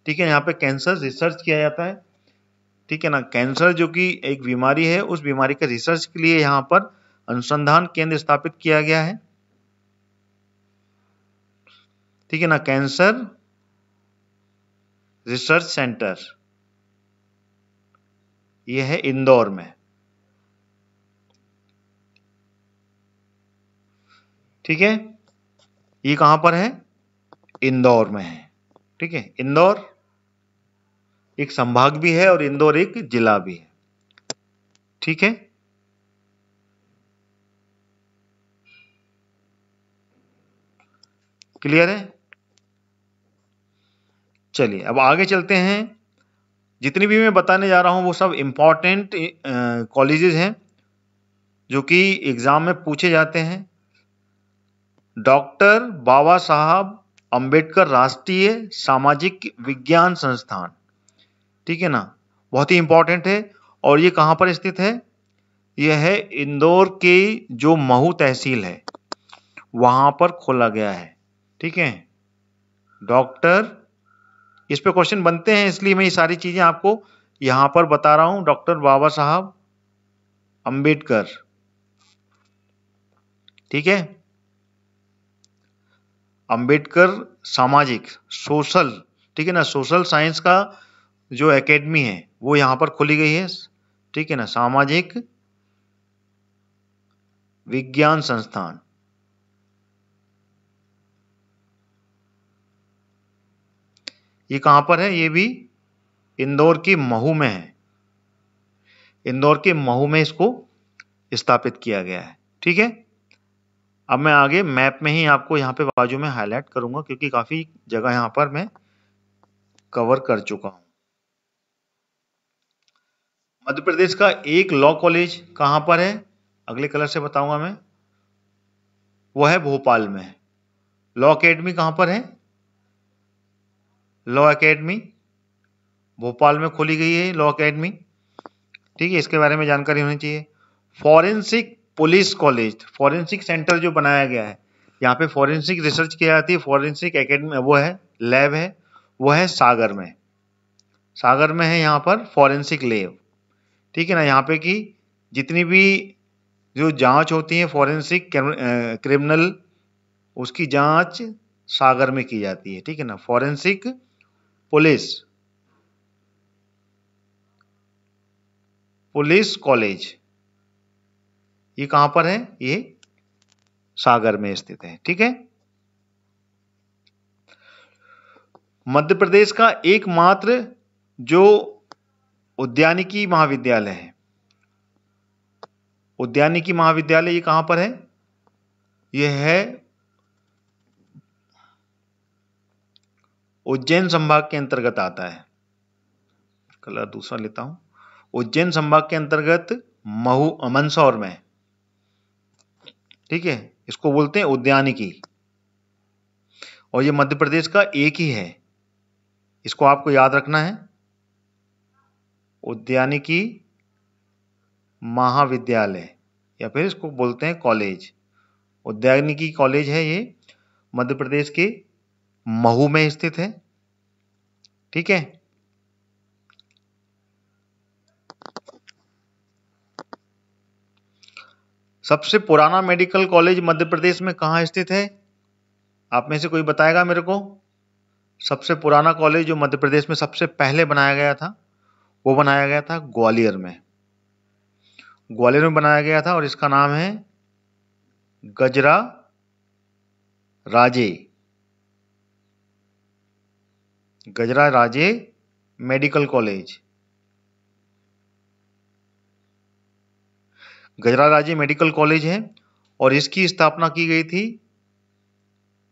ठीक है यहाँ पे कैंसर रिसर्च किया जाता है ठीक है ना कैंसर जो कि एक बीमारी है उस बीमारी के रिसर्च के लिए यहाँ पर अनुसंधान केंद्र स्थापित किया गया है ठीक है ना कैंसर रिसर्च सेंटर यह है इंदौर में ठीक है ये कहां पर है इंदौर में है ठीक है इंदौर एक संभाग भी है और इंदौर एक जिला भी है ठीक है क्लियर है चलिए अब आगे चलते हैं जितनी भी मैं बताने जा रहा हूं वो सब इंपॉर्टेंट कॉलेजेस हैं जो कि एग्ज़ाम में पूछे जाते हैं डॉक्टर बाबा साहब अंबेडकर राष्ट्रीय सामाजिक विज्ञान संस्थान ठीक है ना बहुत ही इंपॉर्टेंट है और ये कहां पर स्थित है यह है इंदौर की जो महू तहसील है वहां पर खोला गया है ठीक है डॉक्टर इस पे क्वेश्चन बनते हैं इसलिए मैं ये सारी चीजें आपको यहां पर बता रहा हूं डॉक्टर बाबा साहब अंबेडकर ठीक है अंबेडकर सामाजिक सोशल ठीक है ना सोशल साइंस का जो एकेडमी है वो यहां पर खोली गई है ठीक है ना सामाजिक विज्ञान संस्थान ये कहां पर है ये भी इंदौर की महू में है इंदौर के महू में इसको स्थापित किया गया है ठीक है अब मैं आगे मैप में ही आपको यहां पे बाजू में हाईलाइट करूंगा क्योंकि काफ़ी जगह यहां पर मैं कवर कर चुका हूं मध्य प्रदेश का एक लॉ कॉलेज कहाँ पर है अगले कलर से बताऊंगा मैं वो है भोपाल में लॉ अकेडमी कहाँ पर है लॉ अकेडमी भोपाल में खोली गई है लॉ अकेडमी ठीक है इसके बारे में जानकारी होनी चाहिए forensic police college forensic centre जो बनाया गया है यहाँ पे फॉरेंसिक रिसर्च की जाती है फॉरेंसिक एकेडमी वो है लैब है वो है सागर में सागर में है यहाँ पर फॉरेंसिक लैब ठीक है ना यहाँ पे कि जितनी भी जो जांच होती है फॉरेंसिक क्रिमिनल उसकी जांच सागर में की जाती है ठीक है ना फॉरेंसिक पुलिस पुलिस कॉलेज ये कहां पर है ये सागर में स्थित है ठीक है मध्य प्रदेश का एकमात्र जो उद्यानिकी महाविद्यालय है उद्यानिकी महाविद्यालय ये कहां पर है यह है उज्जैन संभाग के अंतर्गत आता है कलर दूसरा लेता हूं उज्जैन संभाग के अंतर्गत महू मंदसौर में ठीक है इसको बोलते हैं उद्यानिकी और ये मध्य प्रदेश का एक ही है इसको आपको याद रखना है उद्यानिकी महाविद्यालय या फिर इसको बोलते हैं कॉलेज उद्यानिकी कॉलेज है ये मध्य प्रदेश के महू में स्थित है ठीक है सबसे पुराना मेडिकल कॉलेज मध्य प्रदेश में कहाँ स्थित है आप में से कोई बताएगा मेरे को सबसे पुराना कॉलेज जो मध्य प्रदेश में सबसे पहले बनाया गया था वो बनाया गया था ग्वालियर में ग्वालियर में बनाया गया था और इसका नाम है गजरा राजे गजरा राजे मेडिकल कॉलेज गजरा राजे मेडिकल कॉलेज है और इसकी स्थापना की गई थी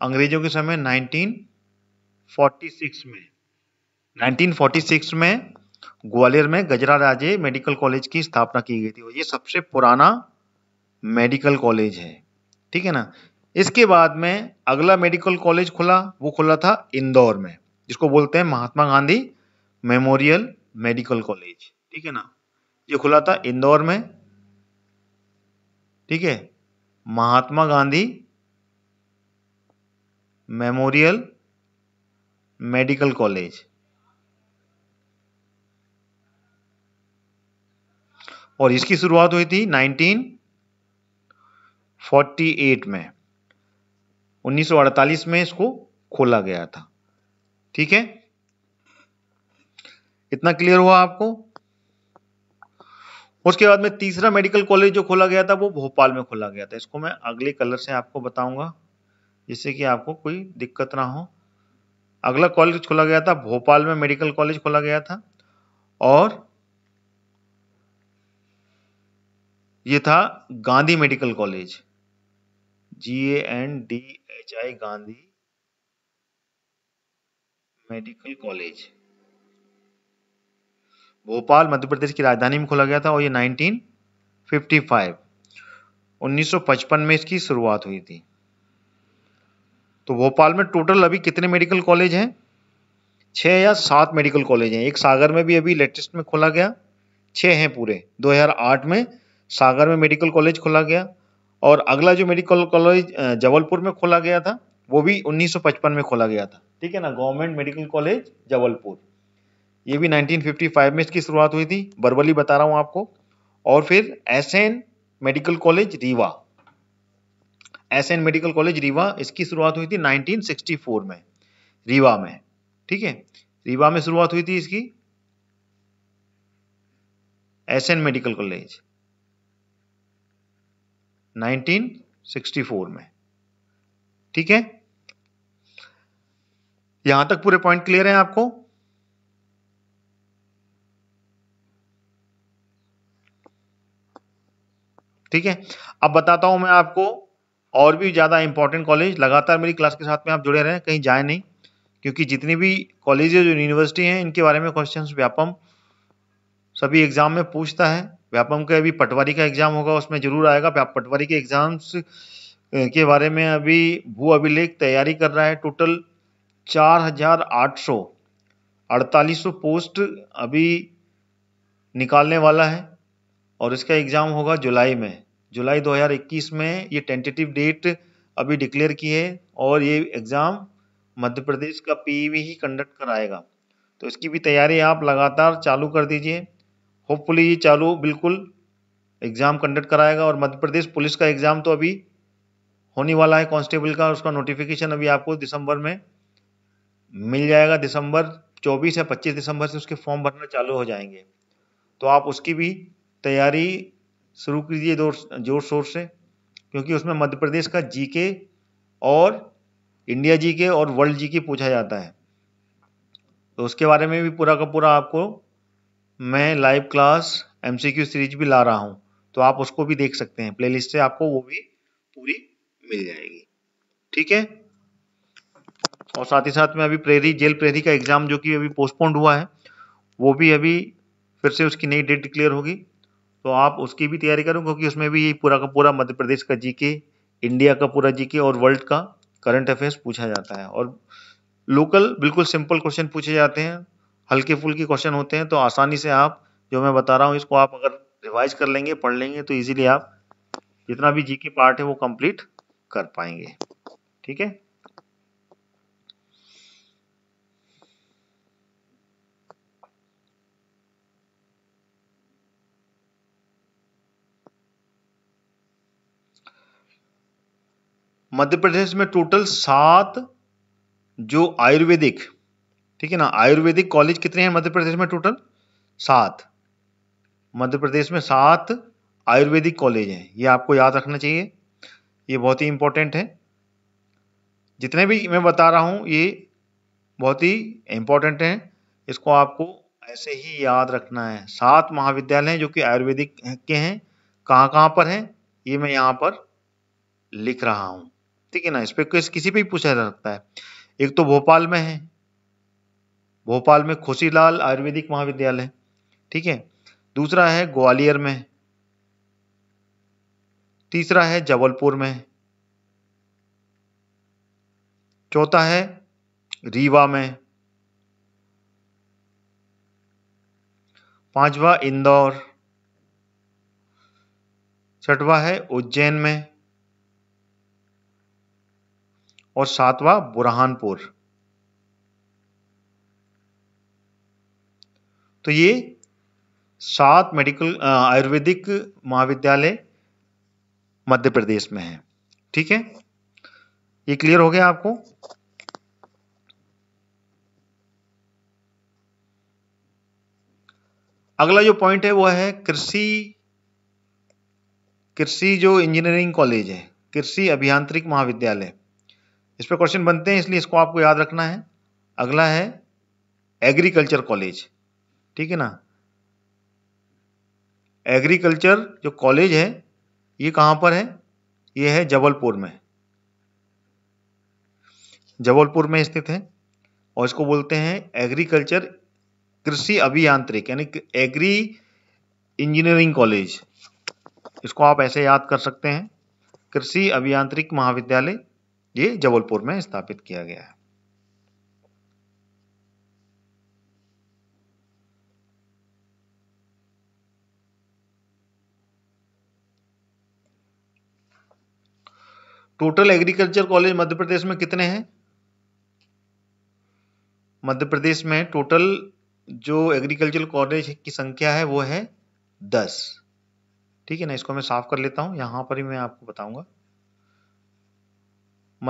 अंग्रेजों के समय 1946 में 1946 में ग्वालियर में गजरा राजे मेडिकल कॉलेज की स्थापना की गई थी और ये सबसे पुराना मेडिकल कॉलेज है ठीक है ना इसके बाद में अगला मेडिकल कॉलेज खुला वो खुला था इंदौर में जिसको बोलते हैं Mahatma Gandhi memorial medical college ठीक है ना ये खुला था इंदौर में ठीक है Mahatma Gandhi memorial medical college और इसकी शुरुआत हुई थी 1948 में 1948 में इसको खोला गया था ठीक है इतना क्लियर हुआ आपको उसके बाद में तीसरा मेडिकल कॉलेज जो खोला गया था वो भोपाल में खोला गया था इसको मैं अगले कलर से आपको बताऊंगा जिससे कि आपको कोई दिक्कत ना हो अगला कॉलेज खोला गया था भोपाल में मेडिकल कॉलेज खोला गया था और ये था Gandhi medical college G A N D H I Gandhi medical college Bhopal Madhya Pradesh की राजधानी में खोला गया था और ये 1955 1955 में इसकी शुरुआत हुई थी तो भोपाल में टोटल अभी कितने मेडिकल कॉलेज हैं छः या सात मेडिकल कॉलेज हैं एक सागर में भी अभी लेटेस्ट में खोला गया छः हैं पूरे 2008 में सागर में मेडिकल कॉलेज खोला गया और अगला जो मेडिकल कॉलेज जबलपुर में खोला गया था वो भी 1955 में खोला गया था ठीक है ना गवर्नमेंट मेडिकल कॉलेज जबलपुर ये भी 1955 में इसकी शुरुआत हुई थी बरबली बता रहा हूँ आपको और फिर S medical college Rewa S medical college Rewa इसकी शुरुआत हुई थी नाइनटीन में रीवा में ठीक है रीवा में शुरुआत हुई थी इसकी एस मेडिकल कॉलेज 1964 में ठीक है यहां तक पूरे पॉइंट क्लियर हैं आपको ठीक है अब बताता हूं मैं आपको और भी ज़्यादा इंपॉर्टेंट कॉलेज लगातार मेरी क्लास के साथ में आप जुड़े रहें कहीं जाए नहीं क्योंकि जितनी भी कॉलेजेज यूनिवर्सिटी हैं इनके बारे में क्वेश्चंस व्यापम सभी एग्जाम में पूछता है व्यापम का अभी पटवारी का एग्जाम होगा उसमें जरूर आएगा पटवारी के एग्जाम्स के बारे में अभी भू अभिलेख तैयारी कर रहा है टोटल चार हजार आठ सौ अड़तालीस सौ पोस्ट अभी निकालने वाला है और इसका एग्ज़ाम होगा जुलाई में जुलाई 2021 में ये टेंटेटिव डेट अभी डिक्लेयर की है और ये एग्ज़ाम मध्य प्रदेश का पी e ही कंडक्ट कराएगा तो इसकी भी तैयारी आप लगातार चालू कर दीजिए होपफुली ये चालू बिल्कुल एग्ज़ाम कंडक्ट कराएगा और मध्य प्रदेश पुलिस का एग्ज़ाम तो अभी होने वाला है कांस्टेबल का उसका नोटिफिकेशन अभी आपको दिसंबर में मिल जाएगा दिसंबर 24 या 25 दिसंबर से उसके फॉर्म भरना चालू हो जाएंगे तो आप उसकी भी तैयारी शुरू कीजिए जोर शोर से क्योंकि उसमें मध्य प्रदेश का जी और इंडिया जी और वर्ल्ड जी पूछा जाता है तो उसके बारे में भी पूरा का पूरा आपको मैं लाइव क्लास एम सीरीज भी ला रहा हूँ तो आप उसको भी देख सकते हैं प्लेलिस्ट से आपको वो भी पूरी मिल जाएगी ठीक है और साथ ही साथ में अभी प्रेरी जेल प्रेरी का एग्जाम जो कि अभी पोस्टपोन्ड हुआ है वो भी अभी फिर से उसकी नई डेट डिक्लेयर होगी तो आप उसकी भी तैयारी करो क्योंकि उसमें भी यही पूरा का पूरा मध्य प्रदेश का जीके इंडिया का पूरा जीके और वर्ल्ड का करंट अफेयर्स पूछा जाता है और लोकल बिल्कुल सिंपल क्वेश्चन पूछे जाते हैं हल्के फुल्के क्वेश्चन होते हैं तो आसानी से आप जो मैं बता रहा हूँ इसको आप अगर रिवाइज कर लेंगे पढ़ लेंगे तो इजीली आप जितना भी जी पार्ट है वो कंप्लीट कर पाएंगे ठीक है मध्य प्रदेश में टोटल सात जो आयुर्वेदिक ठीक है ना आयुर्वेदिक कॉलेज कितने हैं मध्य प्रदेश में टोटल सात मध्य प्रदेश में सात आयुर्वेदिक कॉलेज हैं ये आपको याद रखना चाहिए ये बहुत ही इम्पोर्टेंट है जितने भी मैं बता रहा हूँ ये बहुत ही इम्पोर्टेंट हैं इसको आपको ऐसे ही याद रखना है सात महाविद्यालय हैं जो कि आयुर्वेदिक के हैं कहाँ कहाँ पर हैं ये मैं यहाँ पर लिख रहा हूँ ठीक है ना इस पर किसी पर भी पूछा जा सकता है एक तो भोपाल में है भोपाल में खुशीलाल आयुर्वेदिक महाविद्यालय ठीक है दूसरा है ग्वालियर में तीसरा है जबलपुर में चौथा है रीवा में पांचवा इंदौर छठवा है उज्जैन में और सातवा बुरहानपुर तो ये सात मेडिकल आयुर्वेदिक महाविद्यालय मध्य प्रदेश में है ठीक है ये क्लियर हो गया आपको अगला जो पॉइंट है वो है कृषि कृषि जो इंजीनियरिंग कॉलेज है कृषि अभियांत्रिक महाविद्यालय इस पर क्वेश्चन बनते हैं इसलिए इसको आपको याद रखना है अगला है एग्रीकल्चर कॉलेज ठीक है ना एग्रीकल्चर जो कॉलेज है ये कहां पर है ये है जबलपुर में जबलपुर में स्थित है और इसको बोलते हैं एग्रीकल्चर कृषि अभियांत्रिक यानी एग्री इंजीनियरिंग कॉलेज इसको आप ऐसे याद कर सकते हैं कृषि अभियांत्रिक महाविद्यालय ये जबलपुर में स्थापित किया गया है total agriculture college Madhya Pradesh में कितने हैं मध्य प्रदेश में टोटल जो एग्रीकल्चर कॉलेज की संख्या है वो है दस ठीक है ना इसको मैं साफ कर लेता हूँ यहाँ पर ही मैं आपको बताऊँगा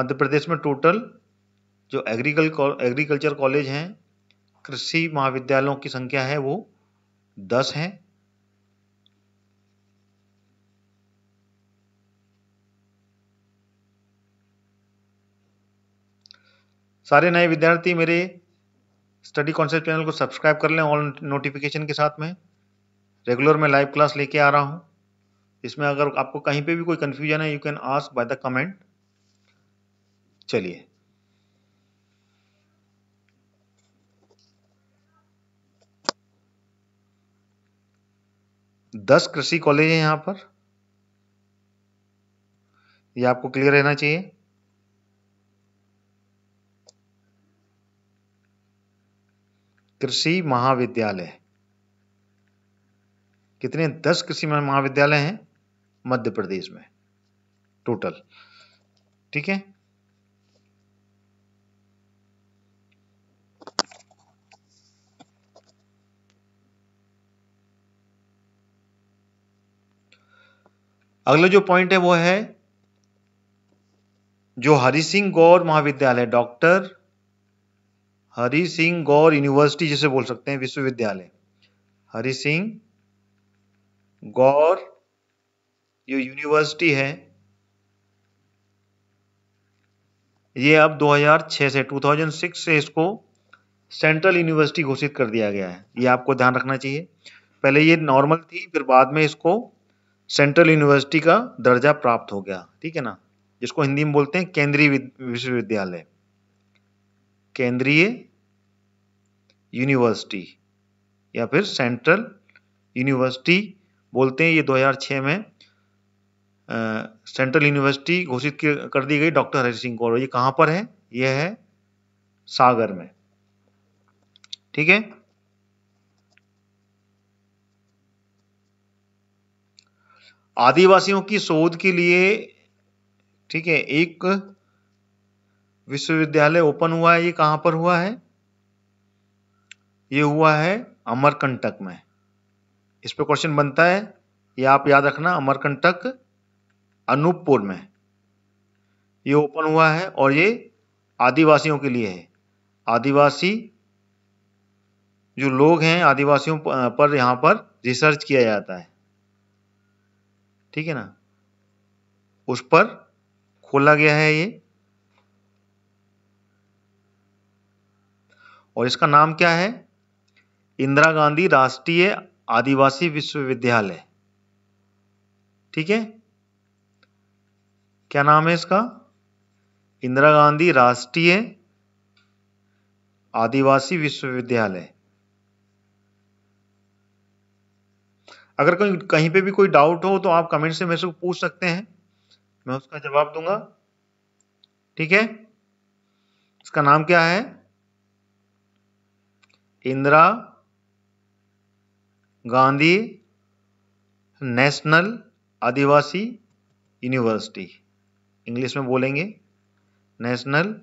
मध्य प्रदेश में टोटल जो एग्रीकल एग्रीकल्चर कॉलेज हैं कृषि महाविद्यालयों की संख्या है वो दस हैं सारे नए विद्यार्थी मेरे स्टडी कॉन्सेप्ट चैनल को सब्सक्राइब कर लें ऑल नोटिफिकेशन के साथ में रेगुलर मैं लाइव क्लास लेके आ रहा हूँ इसमें अगर आपको कहीं पे भी कोई कन्फ्यूजन है you can ask by the comment चलिए दस कृषि कॉलेज हैं यहाँ पर ये यह आपको क्लियर रहना चाहिए कृषि महाविद्यालय कितने दस कृषि महाविद्यालय हैं मध्य प्रदेश में टोटल ठीक है अगला जो पॉइंट है वो है जो हरि सिंह गौर महाविद्यालय डॉक्टर हरि सिंह गौर यूनिवर्सिटी जिसे बोल सकते हैं विश्वविद्यालय हरि सिंह गौर जो यूनिवर्सिटी है ये अब 2006 से 2006 से इसको सेंट्रल यूनिवर्सिटी घोषित कर दिया गया है ये आपको ध्यान रखना चाहिए पहले ये नॉर्मल थी फिर बाद में इसको सेंट्रल यूनिवर्सिटी का दर्जा प्राप्त हो गया ठीक है ना जिसको हिंदी में बोलते हैं केंद्रीय विश्वविद्यालय केंद्रीय यूनिवर्सिटी या फिर सेंट्रल यूनिवर्सिटी बोलते हैं ये 2006 में सेंट्रल यूनिवर्सिटी घोषित कर दी गई डॉक्टर हरि सिंह कौर ये कहाँ पर है यह है सागर में ठीक है आदिवासियों की शोध के लिए ठीक है एक विश्वविद्यालय ओपन हुआ है ये कहाँ पर हुआ है ये हुआ है अमरकंटक में इस पे क्वेश्चन बनता है ये आप याद रखना अमरकंटक अनूपपुर में ये ओपन हुआ है और ये आदिवासियों के लिए है आदिवासी जो लोग हैं आदिवासियों पर यहाँ पर रिसर्च किया जाता है ठीक है ना उस पर खोला गया है ये और इसका नाम क्या है इंदिरा गांधी राष्ट्रीय आदिवासी विश्वविद्यालय ठीक है क्या नाम है इसका इंदिरा गांधी राष्ट्रीय आदिवासी विश्वविद्यालय अगर कहीं कहीं पे भी कोई डाउट हो तो आप कमेंट से मेरे से पूछ सकते हैं मैं उसका जवाब दूंगा ठीक है इसका नाम क्या है Indira Gandhi national Adivasi university English में बोलेंगे नेशनल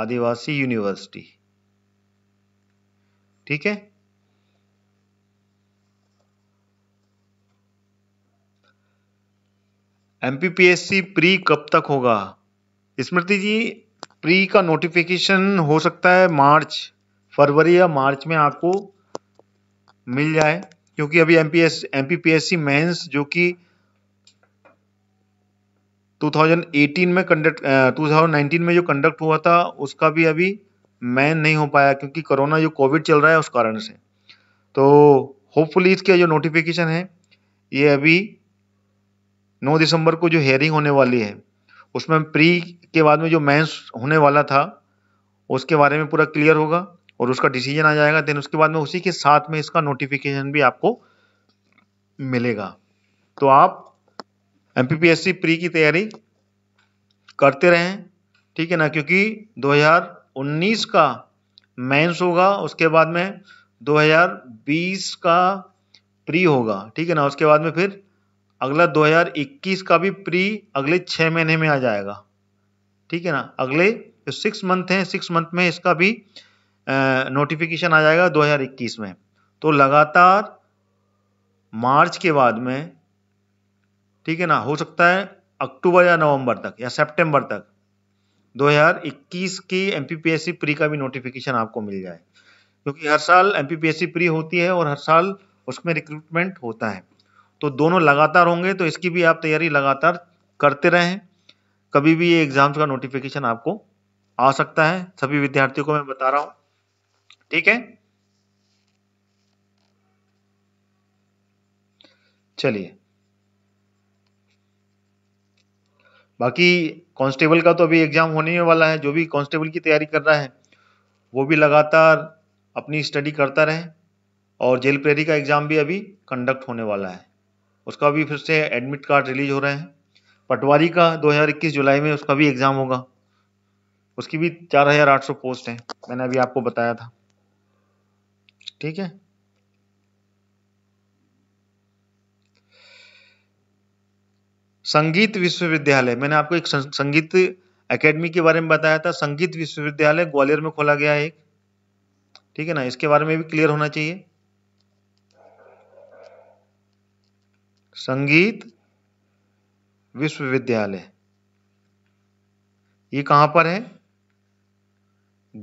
आदिवासी यूनिवर्सिटी ठीक है एमपीपीएससी प्री कब तक होगा स्मृति जी प्री का नोटिफिकेशन हो सकता है मार्च फरवरी या मार्च में आपको मिल जाए क्योंकि अभी M P S M P P S C mains जो कि 2018 में कंडक्ट 2019 में जो कंडक्ट हुआ था उसका भी अभी मैन नहीं हो पाया क्योंकि कोरोना जो कोविड चल रहा है उस कारण से तो होपफुली इसके जो नोटिफिकेशन है ये अभी 9 दिसंबर को जो हेयरिंग होने वाली है उसमें प्री इसके बाद में जो मैंस होने वाला था उसके बारे में पूरा क्लियर होगा और उसका डिसीजन आ जाएगा देन उसके बाद में उसी के साथ में इसका नोटिफिकेशन भी आपको मिलेगा तो आप एम प्री की तैयारी करते रहें ठीक है ना क्योंकि 2019 का मेंस होगा उसके बाद में 2020 का प्री होगा ठीक है ना उसके बाद में फिर अगला 2021 का भी प्री अगले छः महीने में आ जाएगा ठीक है ना अगले जो सिक्स मंथ हैं सिक्स मंथ में इसका भी नोटिफिकेशन आ जाएगा 2021 में तो लगातार मार्च के बाद में ठीक है ना हो सकता है अक्टूबर या नवंबर तक या सितंबर तक 2021 की एम प्री का भी नोटिफिकेशन आपको मिल जाए क्योंकि हर साल एम प्री होती है और हर साल उसमें रिक्रूटमेंट होता है तो दोनों लगातार होंगे तो इसकी भी आप तैयारी लगातार करते रहें कभी भी ये एग्जाम्स का नोटिफिकेशन आपको आ सकता है सभी विद्यार्थियों को मैं बता रहा हूं ठीक है चलिए बाकी कांस्टेबल का तो अभी एग्जाम होने वाला है जो भी कांस्टेबल की तैयारी कर रहा है वो भी लगातार अपनी स्टडी करता रहे और जेल प्रेरी का एग्जाम भी अभी कंडक्ट होने वाला है उसका भी फिर से एडमिट कार्ड रिलीज हो रहे हैं पटवारी का 2021 जुलाई में उसका भी एग्ज़ाम होगा उसकी भी 4,800 पोस्ट है मैंने अभी आपको बताया था ठीक है संगीत विश्वविद्यालय मैंने आपको एक संगीत एकेडमी के बारे में बताया था संगीत विश्वविद्यालय ग्वालियर में खोला गया है एक ठीक है ना इसके बारे में भी क्लियर होना चाहिए संगीत विश्वविद्यालय ये कहां पर है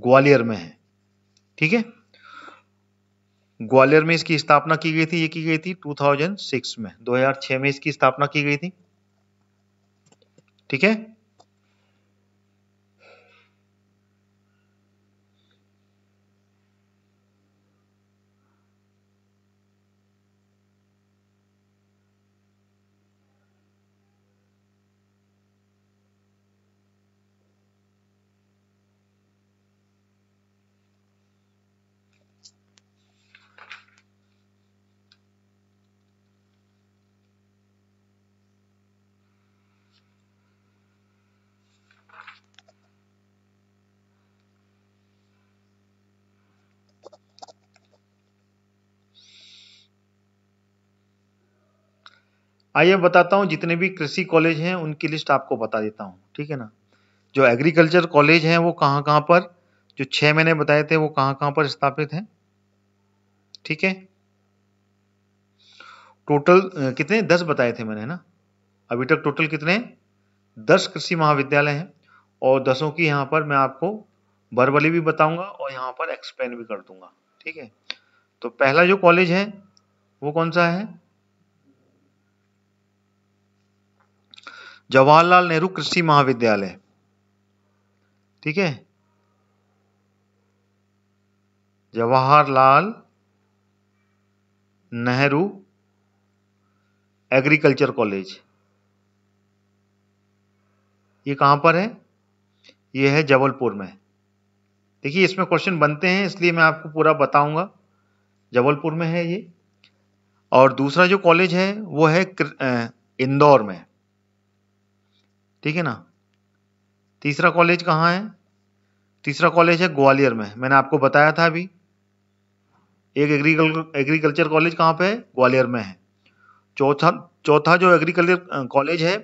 ग्वालियर में है ठीक है ग्वालियर में इसकी स्थापना की गई थी ये की गई थी 2006 में 2006 में इसकी स्थापना की गई थी ठीक है आइए बताता हूँ जितने भी कृषि कॉलेज हैं उनकी लिस्ट आपको बता देता हूँ ठीक है ना जो एग्रीकल्चर कॉलेज हैं वो कहाँ कहाँ पर जो छः मैंने बताए थे वो कहाँ कहाँ पर स्थापित हैं ठीक है टोटल कितने दस बताए थे मैंने ना अभी तक टोटल कितने दस कृषि महाविद्यालय हैं और दसों की यहाँ पर मैं आपको बरबली भी बताऊंगा और यहाँ पर एक्सप्लेन भी कर दूंगा ठीक है तो पहला जो कॉलेज है वो कौन सा है जवाहरलाल नेहरू कृषि महाविद्यालय ठीक है जवाहरलाल नेहरू एग्रीकल्चर कॉलेज ये कहाँ पर है ये है जबलपुर में देखिए इसमें क्वेश्चन बनते हैं इसलिए मैं आपको पूरा बताऊंगा जबलपुर में है ये और दूसरा जो कॉलेज है वो है इंदौर में ठीक है ना तीसरा कॉलेज कहाँ है तीसरा कॉलेज है ग्वालियर में मैंने आपको बताया था अभी एक एग्रीकल एग्रीकल्चर कॉलेज कहाँ पे है ग्वालियर में है चौथा चौथा जो एग्रीकल्चर कॉलेज है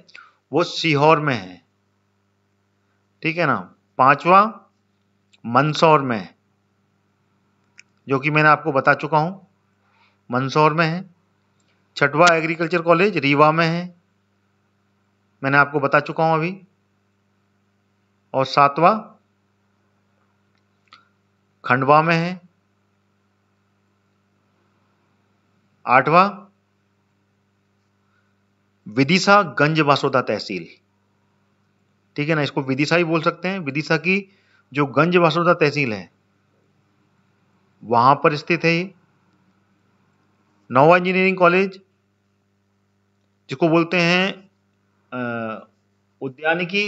वो सीहोर में है ठीक है ना पांचवा मंदसौर में है जो कि मैंने आपको बता चुका हूँ मंदसौर में है छठवा एग्रीकल्चर कॉलेज रीवा में है मैंने आपको बता चुका हूं अभी और सातवां खंडवा में है आठवां विदिशा गंज बासोदा तहसील ठीक है ना इसको विदिशा ही बोल सकते हैं विदिशा की जो गंज बासोदा तहसील है वहां पर स्थित है ये नौवा इंजीनियरिंग कॉलेज जिसको बोलते हैं उद्यानिकी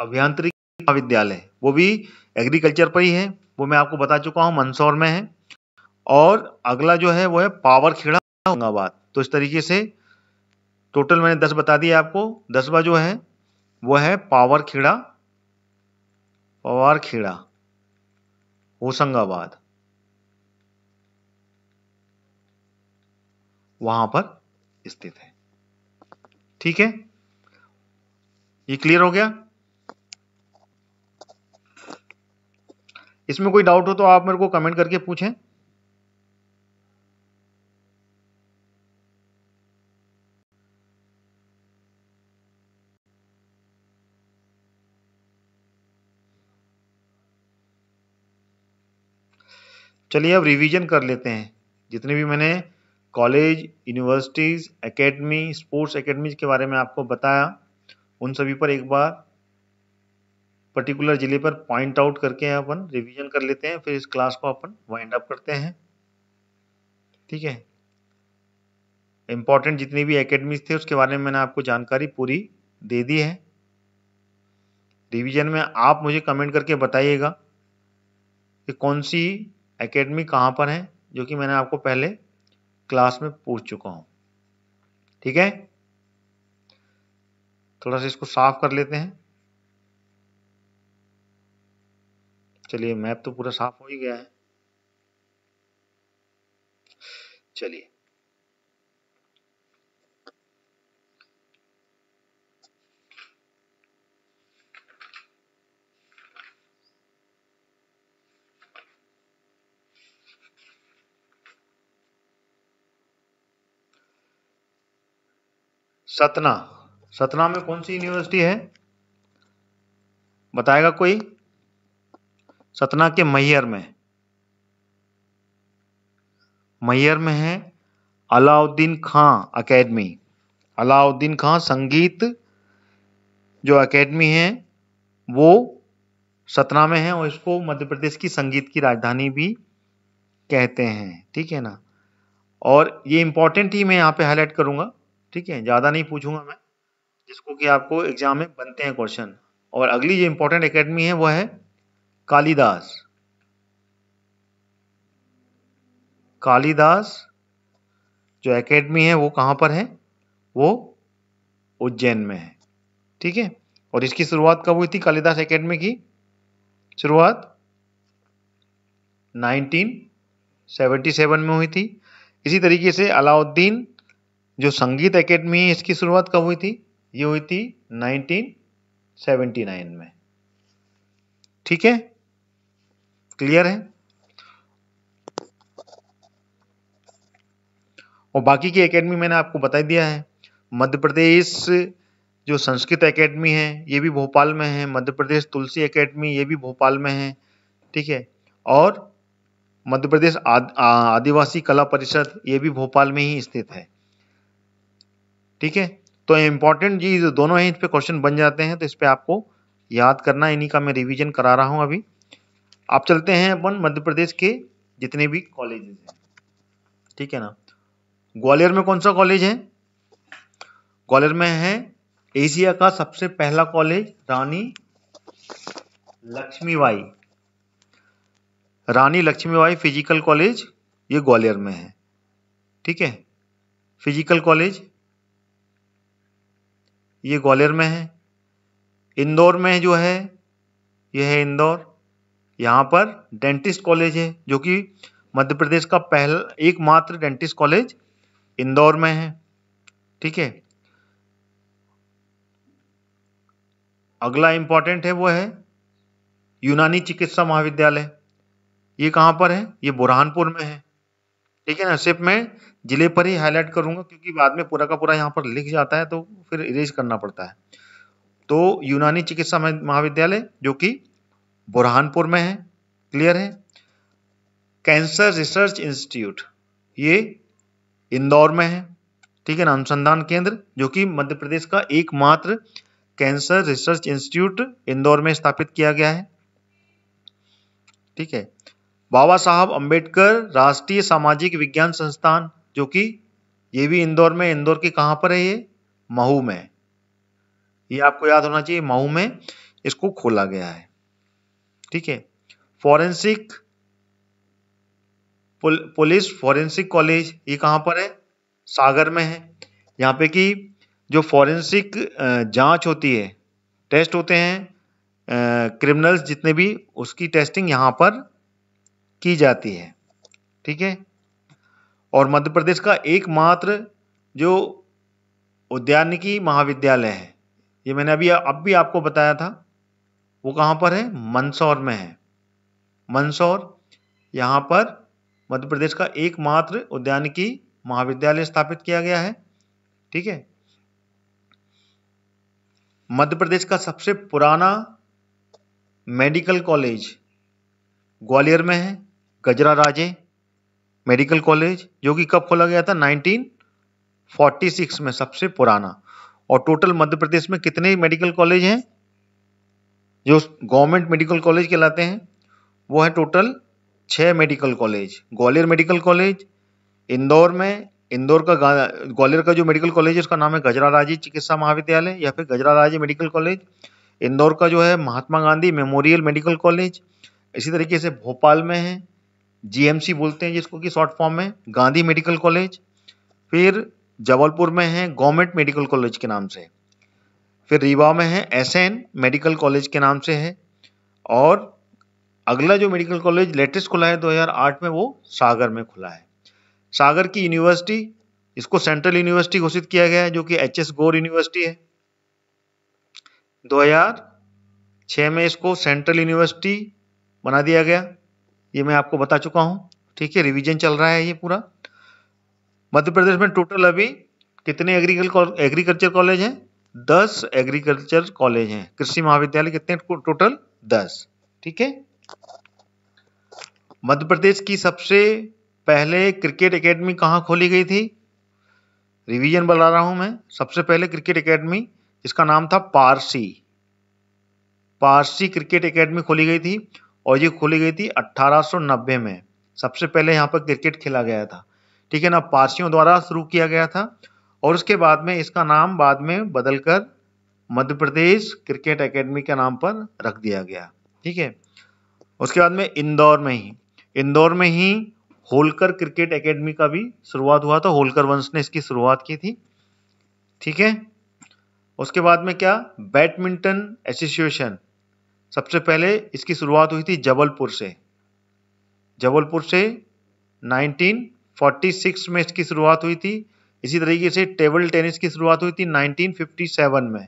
अभियांत्रिकी महाविद्यालय वो भी एग्रीकल्चर पर ही है वो मैं आपको बता चुका हूँ मंदसौर में है और अगला जो है वो है पावर खेड़ा तो इस तरीके से टोटल मैंने दस बता दिया आपको दसवा जो है वो है पावर खेड़ा पवार खेड़ा होशंगाबाद वहां पर स्थित है ठीक है ये क्लियर हो गया इसमें कोई डाउट हो तो आप मेरे को कमेंट करके पूछें चलिए अब रिवीजन कर लेते हैं जितने भी मैंने college universities academy sports academies के बारे में आपको बताया उन सभी पर एक बार पर्टिकुलर ज़िले पर पॉइंट आउट करके अपन रिवीजन कर लेते हैं फिर इस क्लास को अपन वाइंड अप करते हैं ठीक है इम्पॉर्टेंट जितनी भी एकेडमीज थे उसके बारे में मैंने आपको जानकारी पूरी दे दी है रिवीजन में आप मुझे कमेंट करके बताइएगा कि कौन सी एकेडमी कहाँ पर है जो कि मैंने आपको पहले क्लास में पूछ चुका हूं ठीक है थोड़ा सा इसको साफ कर लेते हैं चलिए मैप तो पूरा साफ हो ही गया है चलिए सतना सतना में कौन सी यूनिवर्सिटी है बताएगा कोई सतना के मैयर में मैयर में है अलाउद्दीन खां अकेडमी अलाउद्दीन खां संगीत जो एकेडमी है वो सतना में है और इसको मध्य प्रदेश की संगीत की राजधानी भी कहते हैं ठीक है ना और ये इंपॉर्टेंट ही मैं यहाँ पे हाईलाइट करूँगा ठीक है ज़्यादा नहीं पूछूंगा मैं जिसको कि आपको एग्जाम में बनते हैं क्वेश्चन और अगली जो इम्पोर्टेंट एकेडमी है वो है कालिदास कालिदास जो एकेडमी है वो कहाँ पर है वो उज्जैन में है ठीक है और इसकी शुरुआत कब हुई थी कालिदास एकेडमी की शुरुआत 1977 में हुई थी इसी तरीके से अलाउद्दीन जो संगीत एकेडमी है इसकी शुरुआत कब हुई थी ये हुई थी 1979 में ठीक है क्लियर है और बाकी की एकेडमी मैंने आपको बताई दिया है मध्य प्रदेश जो संस्कृत एकेडमी है ये भी भोपाल में है मध्य प्रदेश तुलसी एकेडमी ये भी भोपाल में है ठीक है और मध्य प्रदेश आद, आदिवासी कला परिषद ये भी भोपाल में ही स्थित है ठीक है तो इम्पॉर्टेंट जी दोनों ही इस पर क्वेश्चन बन जाते हैं तो इस पर आपको याद करना इन्हीं का मैं रिवीजन करा रहा हूं अभी आप चलते हैं अपन मध्य प्रदेश के जितने भी कॉलेजेस हैं ठीक है ना ग्वालियर में कौन सा कॉलेज है ग्वालियर में है एशिया का सबसे पहला college Rani Lakshmibai Rani Lakshmibai physical college ये ग्वालियर में है ठीक है फिजिकल कॉलेज ये ग्वालियर में है इंदौर में जो है यह है इंदौर यहाँ पर डेंटिस्ट कॉलेज है जो कि मध्य प्रदेश का पहला एकमात्र डेंटिस्ट कॉलेज इंदौर में है ठीक है अगला इंपॉर्टेंट है वो है यूनानी चिकित्सा महाविद्यालय ये कहाँ पर है ये बुरहानपुर में है ठीक है ना सिर्फ मैं ज़िले पर ही हाईलाइट करूंगा क्योंकि बाद में पूरा का पूरा यहाँ पर लिख जाता है तो फिर इरेज करना पड़ता है तो यूनानी चिकित्सा महाविद्यालय जो कि बुरहानपुर में है क्लियर है कैंसर रिसर्च इंस्टीट्यूट ये इंदौर में है ठीक है ना अनुसंधान केंद्र जो कि मध्य प्रदेश का एकमात्र कैंसर रिसर्च इंस्टीट्यूट इंदौर में स्थापित किया गया है ठीक है बाबा साहब अंबेडकर राष्ट्रीय सामाजिक विज्ञान संस्थान जो कि ये भी इंदौर में इंदौर के कहाँ पर है ये महू में ये आपको याद होना चाहिए महू में इसको खोला गया है ठीक है फॉरेंसिक पुलिस फॉरेंसिक कॉलेज ये कहाँ पर है सागर में है यहाँ पे कि जो फॉरेंसिक जांच होती है टेस्ट होते हैं क्रिमिनल्स जितने भी उसकी टेस्टिंग यहाँ पर की जाती है ठीक है और मध्य प्रदेश का एकमात्र जो उद्यानिकी महाविद्यालय है ये मैंने अभी अब भी आपको बताया था वो कहाँ पर है मंदसौर में है मंदसौर यहाँ पर मध्य प्रदेश का एकमात्र उद्यानिकी महाविद्यालय स्थापित किया गया है ठीक है मध्य प्रदेश का सबसे पुराना मेडिकल कॉलेज ग्वालियर में है गजरा राजे मेडिकल कॉलेज जो कि कब खोला गया था 1946 में सबसे पुराना और टोटल मध्य प्रदेश में कितने मेडिकल कॉलेज हैं जो गवर्नमेंट मेडिकल कॉलेज कहलाते हैं वो है टोटल छः medical college Gwalior medical college Indore में इंदौर का ग्वालियर का जो मेडिकल कॉलेज है उसका नाम है गजरा राजे चिकित्सा महाविद्यालय या फिर गजरा राजे मेडिकल कॉलेज इंदौर का जो है Mahatma Gandhi memorial medical college इसी तरीके से भोपाल में है जीएमसी बोलते हैं जिसको कि शॉर्ट फॉर्म में गांधी मेडिकल कॉलेज फिर जबलपुर में है गवर्नमेंट मेडिकल कॉलेज के नाम से फिर रीवा में है एस मेडिकल कॉलेज के नाम से है और अगला जो मेडिकल कॉलेज लेटेस्ट खुला है 2008 में वो सागर में खुला है सागर की यूनिवर्सिटी इसको सेंट्रल यूनिवर्सिटी घोषित किया गया है जो कि एच एस गोर यूनिवर्सिटी है 2006 में इसको सेंट्रल यूनिवर्सिटी बना दिया गया ये मैं आपको बता चुका हूँ ठीक है रिवीजन चल रहा है ये पूरा मध्य प्रदेश में टोटल अभी कितने एग्रीकल एग्रीकल्चर कॉलेज हैं दस एग्रीकल्चर कॉलेज हैं कृषि महाविद्यालय कितने टोटल दस ठीक है मध्य प्रदेश की सबसे पहले क्रिकेट एकेडमी कहाँ खोली गई थी रिवीजन बता रहा हूं मैं सबसे पहले क्रिकेट एकेडमी इसका नाम था पारसी पारसी क्रिकेट एकेडमी खोली गई थी और ये खोली गई थी 1890 में सबसे पहले यहाँ पर क्रिकेट खेला गया था ठीक है ना पारसियों द्वारा शुरू किया गया था और उसके बाद में इसका नाम बाद में बदलकर मध्य प्रदेश क्रिकेट एकेडमी के नाम पर रख दिया गया ठीक है उसके बाद में इंदौर में ही इंदौर में ही होलकर क्रिकेट एकेडमी का भी शुरुआत हुआ था होलकर वंश ने इसकी शुरुआत की थी ठीक है उसके बाद में क्या बैडमिंटन एसोसिएशन सबसे पहले इसकी शुरुआत हुई थी जबलपुर से जबलपुर से 1946 में इसकी शुरुआत हुई थी इसी तरीके से टेबल टेनिस की शुरुआत हुई थी 1957 में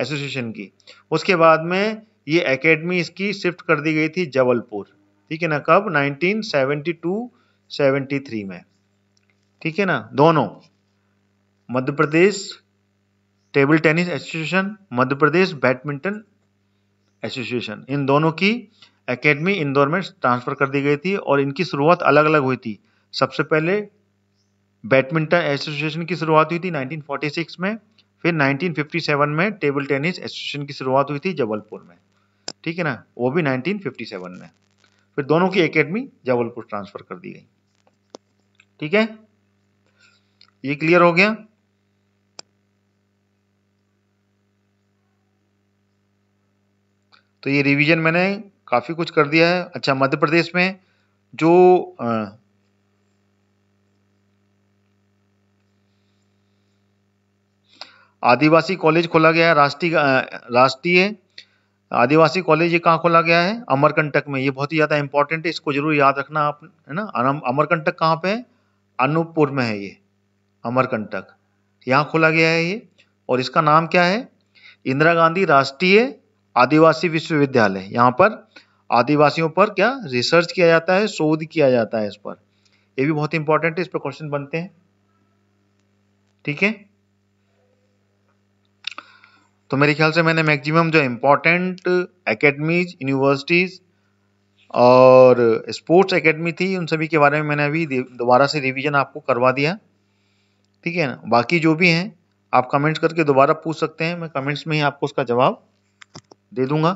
एसोसिएशन की उसके बाद में ये एकेडमी इसकी शिफ्ट कर दी गई थी जबलपुर ठीक है ना कब 1972 73 में ठीक है ना दोनों Madhya Pradesh table tennis association Madhya Pradesh badminton association इन दोनों की एकेडमी इंदौर में ट्रांसफ़र कर दी गई थी और इनकी शुरुआत अलग अलग हुई थी सबसे पहले बैडमिंटन एसोसिएशन की शुरुआत हुई थी 1946 में फिर 1957 में टेबल टेनिस एसोसिएशन की शुरुआत हुई थी जबलपुर में ठीक है ना वो भी 1957 में फिर दोनों की एकेडमी जबलपुर ट्रांसफ़र कर दी गई ठीक है ये क्लियर हो गया तो ये रिवीजन मैंने काफ़ी कुछ कर दिया है अच्छा मध्य प्रदेश में जो आ, आदिवासी कॉलेज खोला गया है राष्ट्रीय राष्ट्रीय आदिवासी कॉलेज ये कहाँ खोला गया है अमरकंटक में ये बहुत ही ज़्यादा इंपॉर्टेंट है इसको जरूर याद रखना आप है ना अमरकंटक कहाँ पे है अनूपपुर में है ये अमरकंटक यहाँ खोला गया है ये और इसका नाम क्या है इंदिरा गांधी राष्ट्रीय आदिवासी विश्वविद्यालय यहाँ पर आदिवासियों पर क्या रिसर्च किया जाता है शोध किया जाता है इस पर ये भी बहुत इंपॉर्टेंट है इस पर क्वेश्चन बनते हैं ठीक है तो मेरे ख्याल से मैंने मैक्सिमम जो इम्पोर्टेंट एकेडमीज यूनिवर्सिटीज और स्पोर्ट्स एकेडमी थी उन सभी के बारे में मैंने अभी दोबारा से रिवीजन आपको करवा दिया ठीक है ना बाकी जो भी हैं आप कमेंट्स करके दोबारा पूछ सकते हैं मैं कमेंट्स में ही आपको उसका जवाब दे दूंगा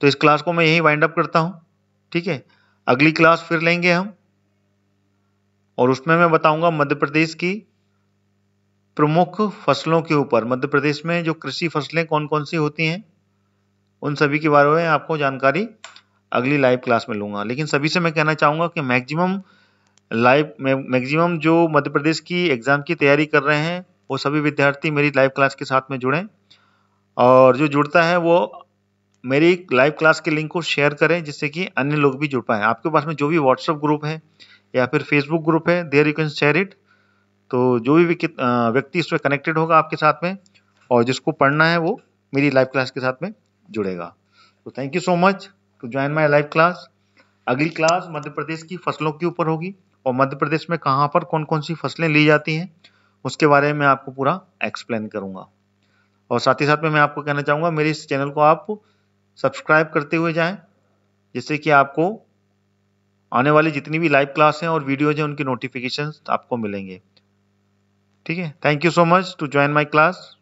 तो इस क्लास को मैं यहीं वाइंड अप करता हूँ ठीक है अगली क्लास फिर लेंगे हम और उसमें मैं बताऊंगा मध्य प्रदेश की प्रमुख फसलों के ऊपर मध्य प्रदेश में जो कृषि फसलें कौन कौन सी होती हैं उन सभी के बारे में आपको जानकारी अगली लाइव क्लास में लूँगा लेकिन सभी से मैं कहना चाहूँगा कि मैक्सिमम लाइव मैक्सिमम जो मध्य प्रदेश की एग्ज़ाम की तैयारी कर रहे हैं वो सभी विद्यार्थी मेरी लाइव क्लास के साथ में जुड़ें और जो जुड़ता है वो मेरी लाइव क्लास के लिंक को शेयर करें जिससे कि अन्य लोग भी जुड़ पाएँ आपके पास में जो भी व्हाट्सअप ग्रुप है या फिर फेसबुक ग्रुप है there you can share it तो जो भी व्यक्ति इसमें कनेक्टेड होगा आपके साथ में और जिसको पढ़ना है वो मेरी लाइव क्लास के साथ में जुड़ेगा तो thank you so much to join my live class अगली क्लास मध्य प्रदेश की फसलों के ऊपर होगी और मध्य प्रदेश में कहाँ पर कौन कौन सी फसलें ली जाती हैं उसके बारे में मैं आपको पूरा एक्सप्लेन करूँगा और साथ ही साथ में मैं आपको कहना चाहूँगा मेरे इस चैनल को आप सब्सक्राइब करते हुए जाएं जिससे कि आपको आने वाली जितनी भी लाइव क्लास हैं और वीडियोज हैं उनकी नोटिफिकेशन आपको मिलेंगे ठीक है thank you so much to join my class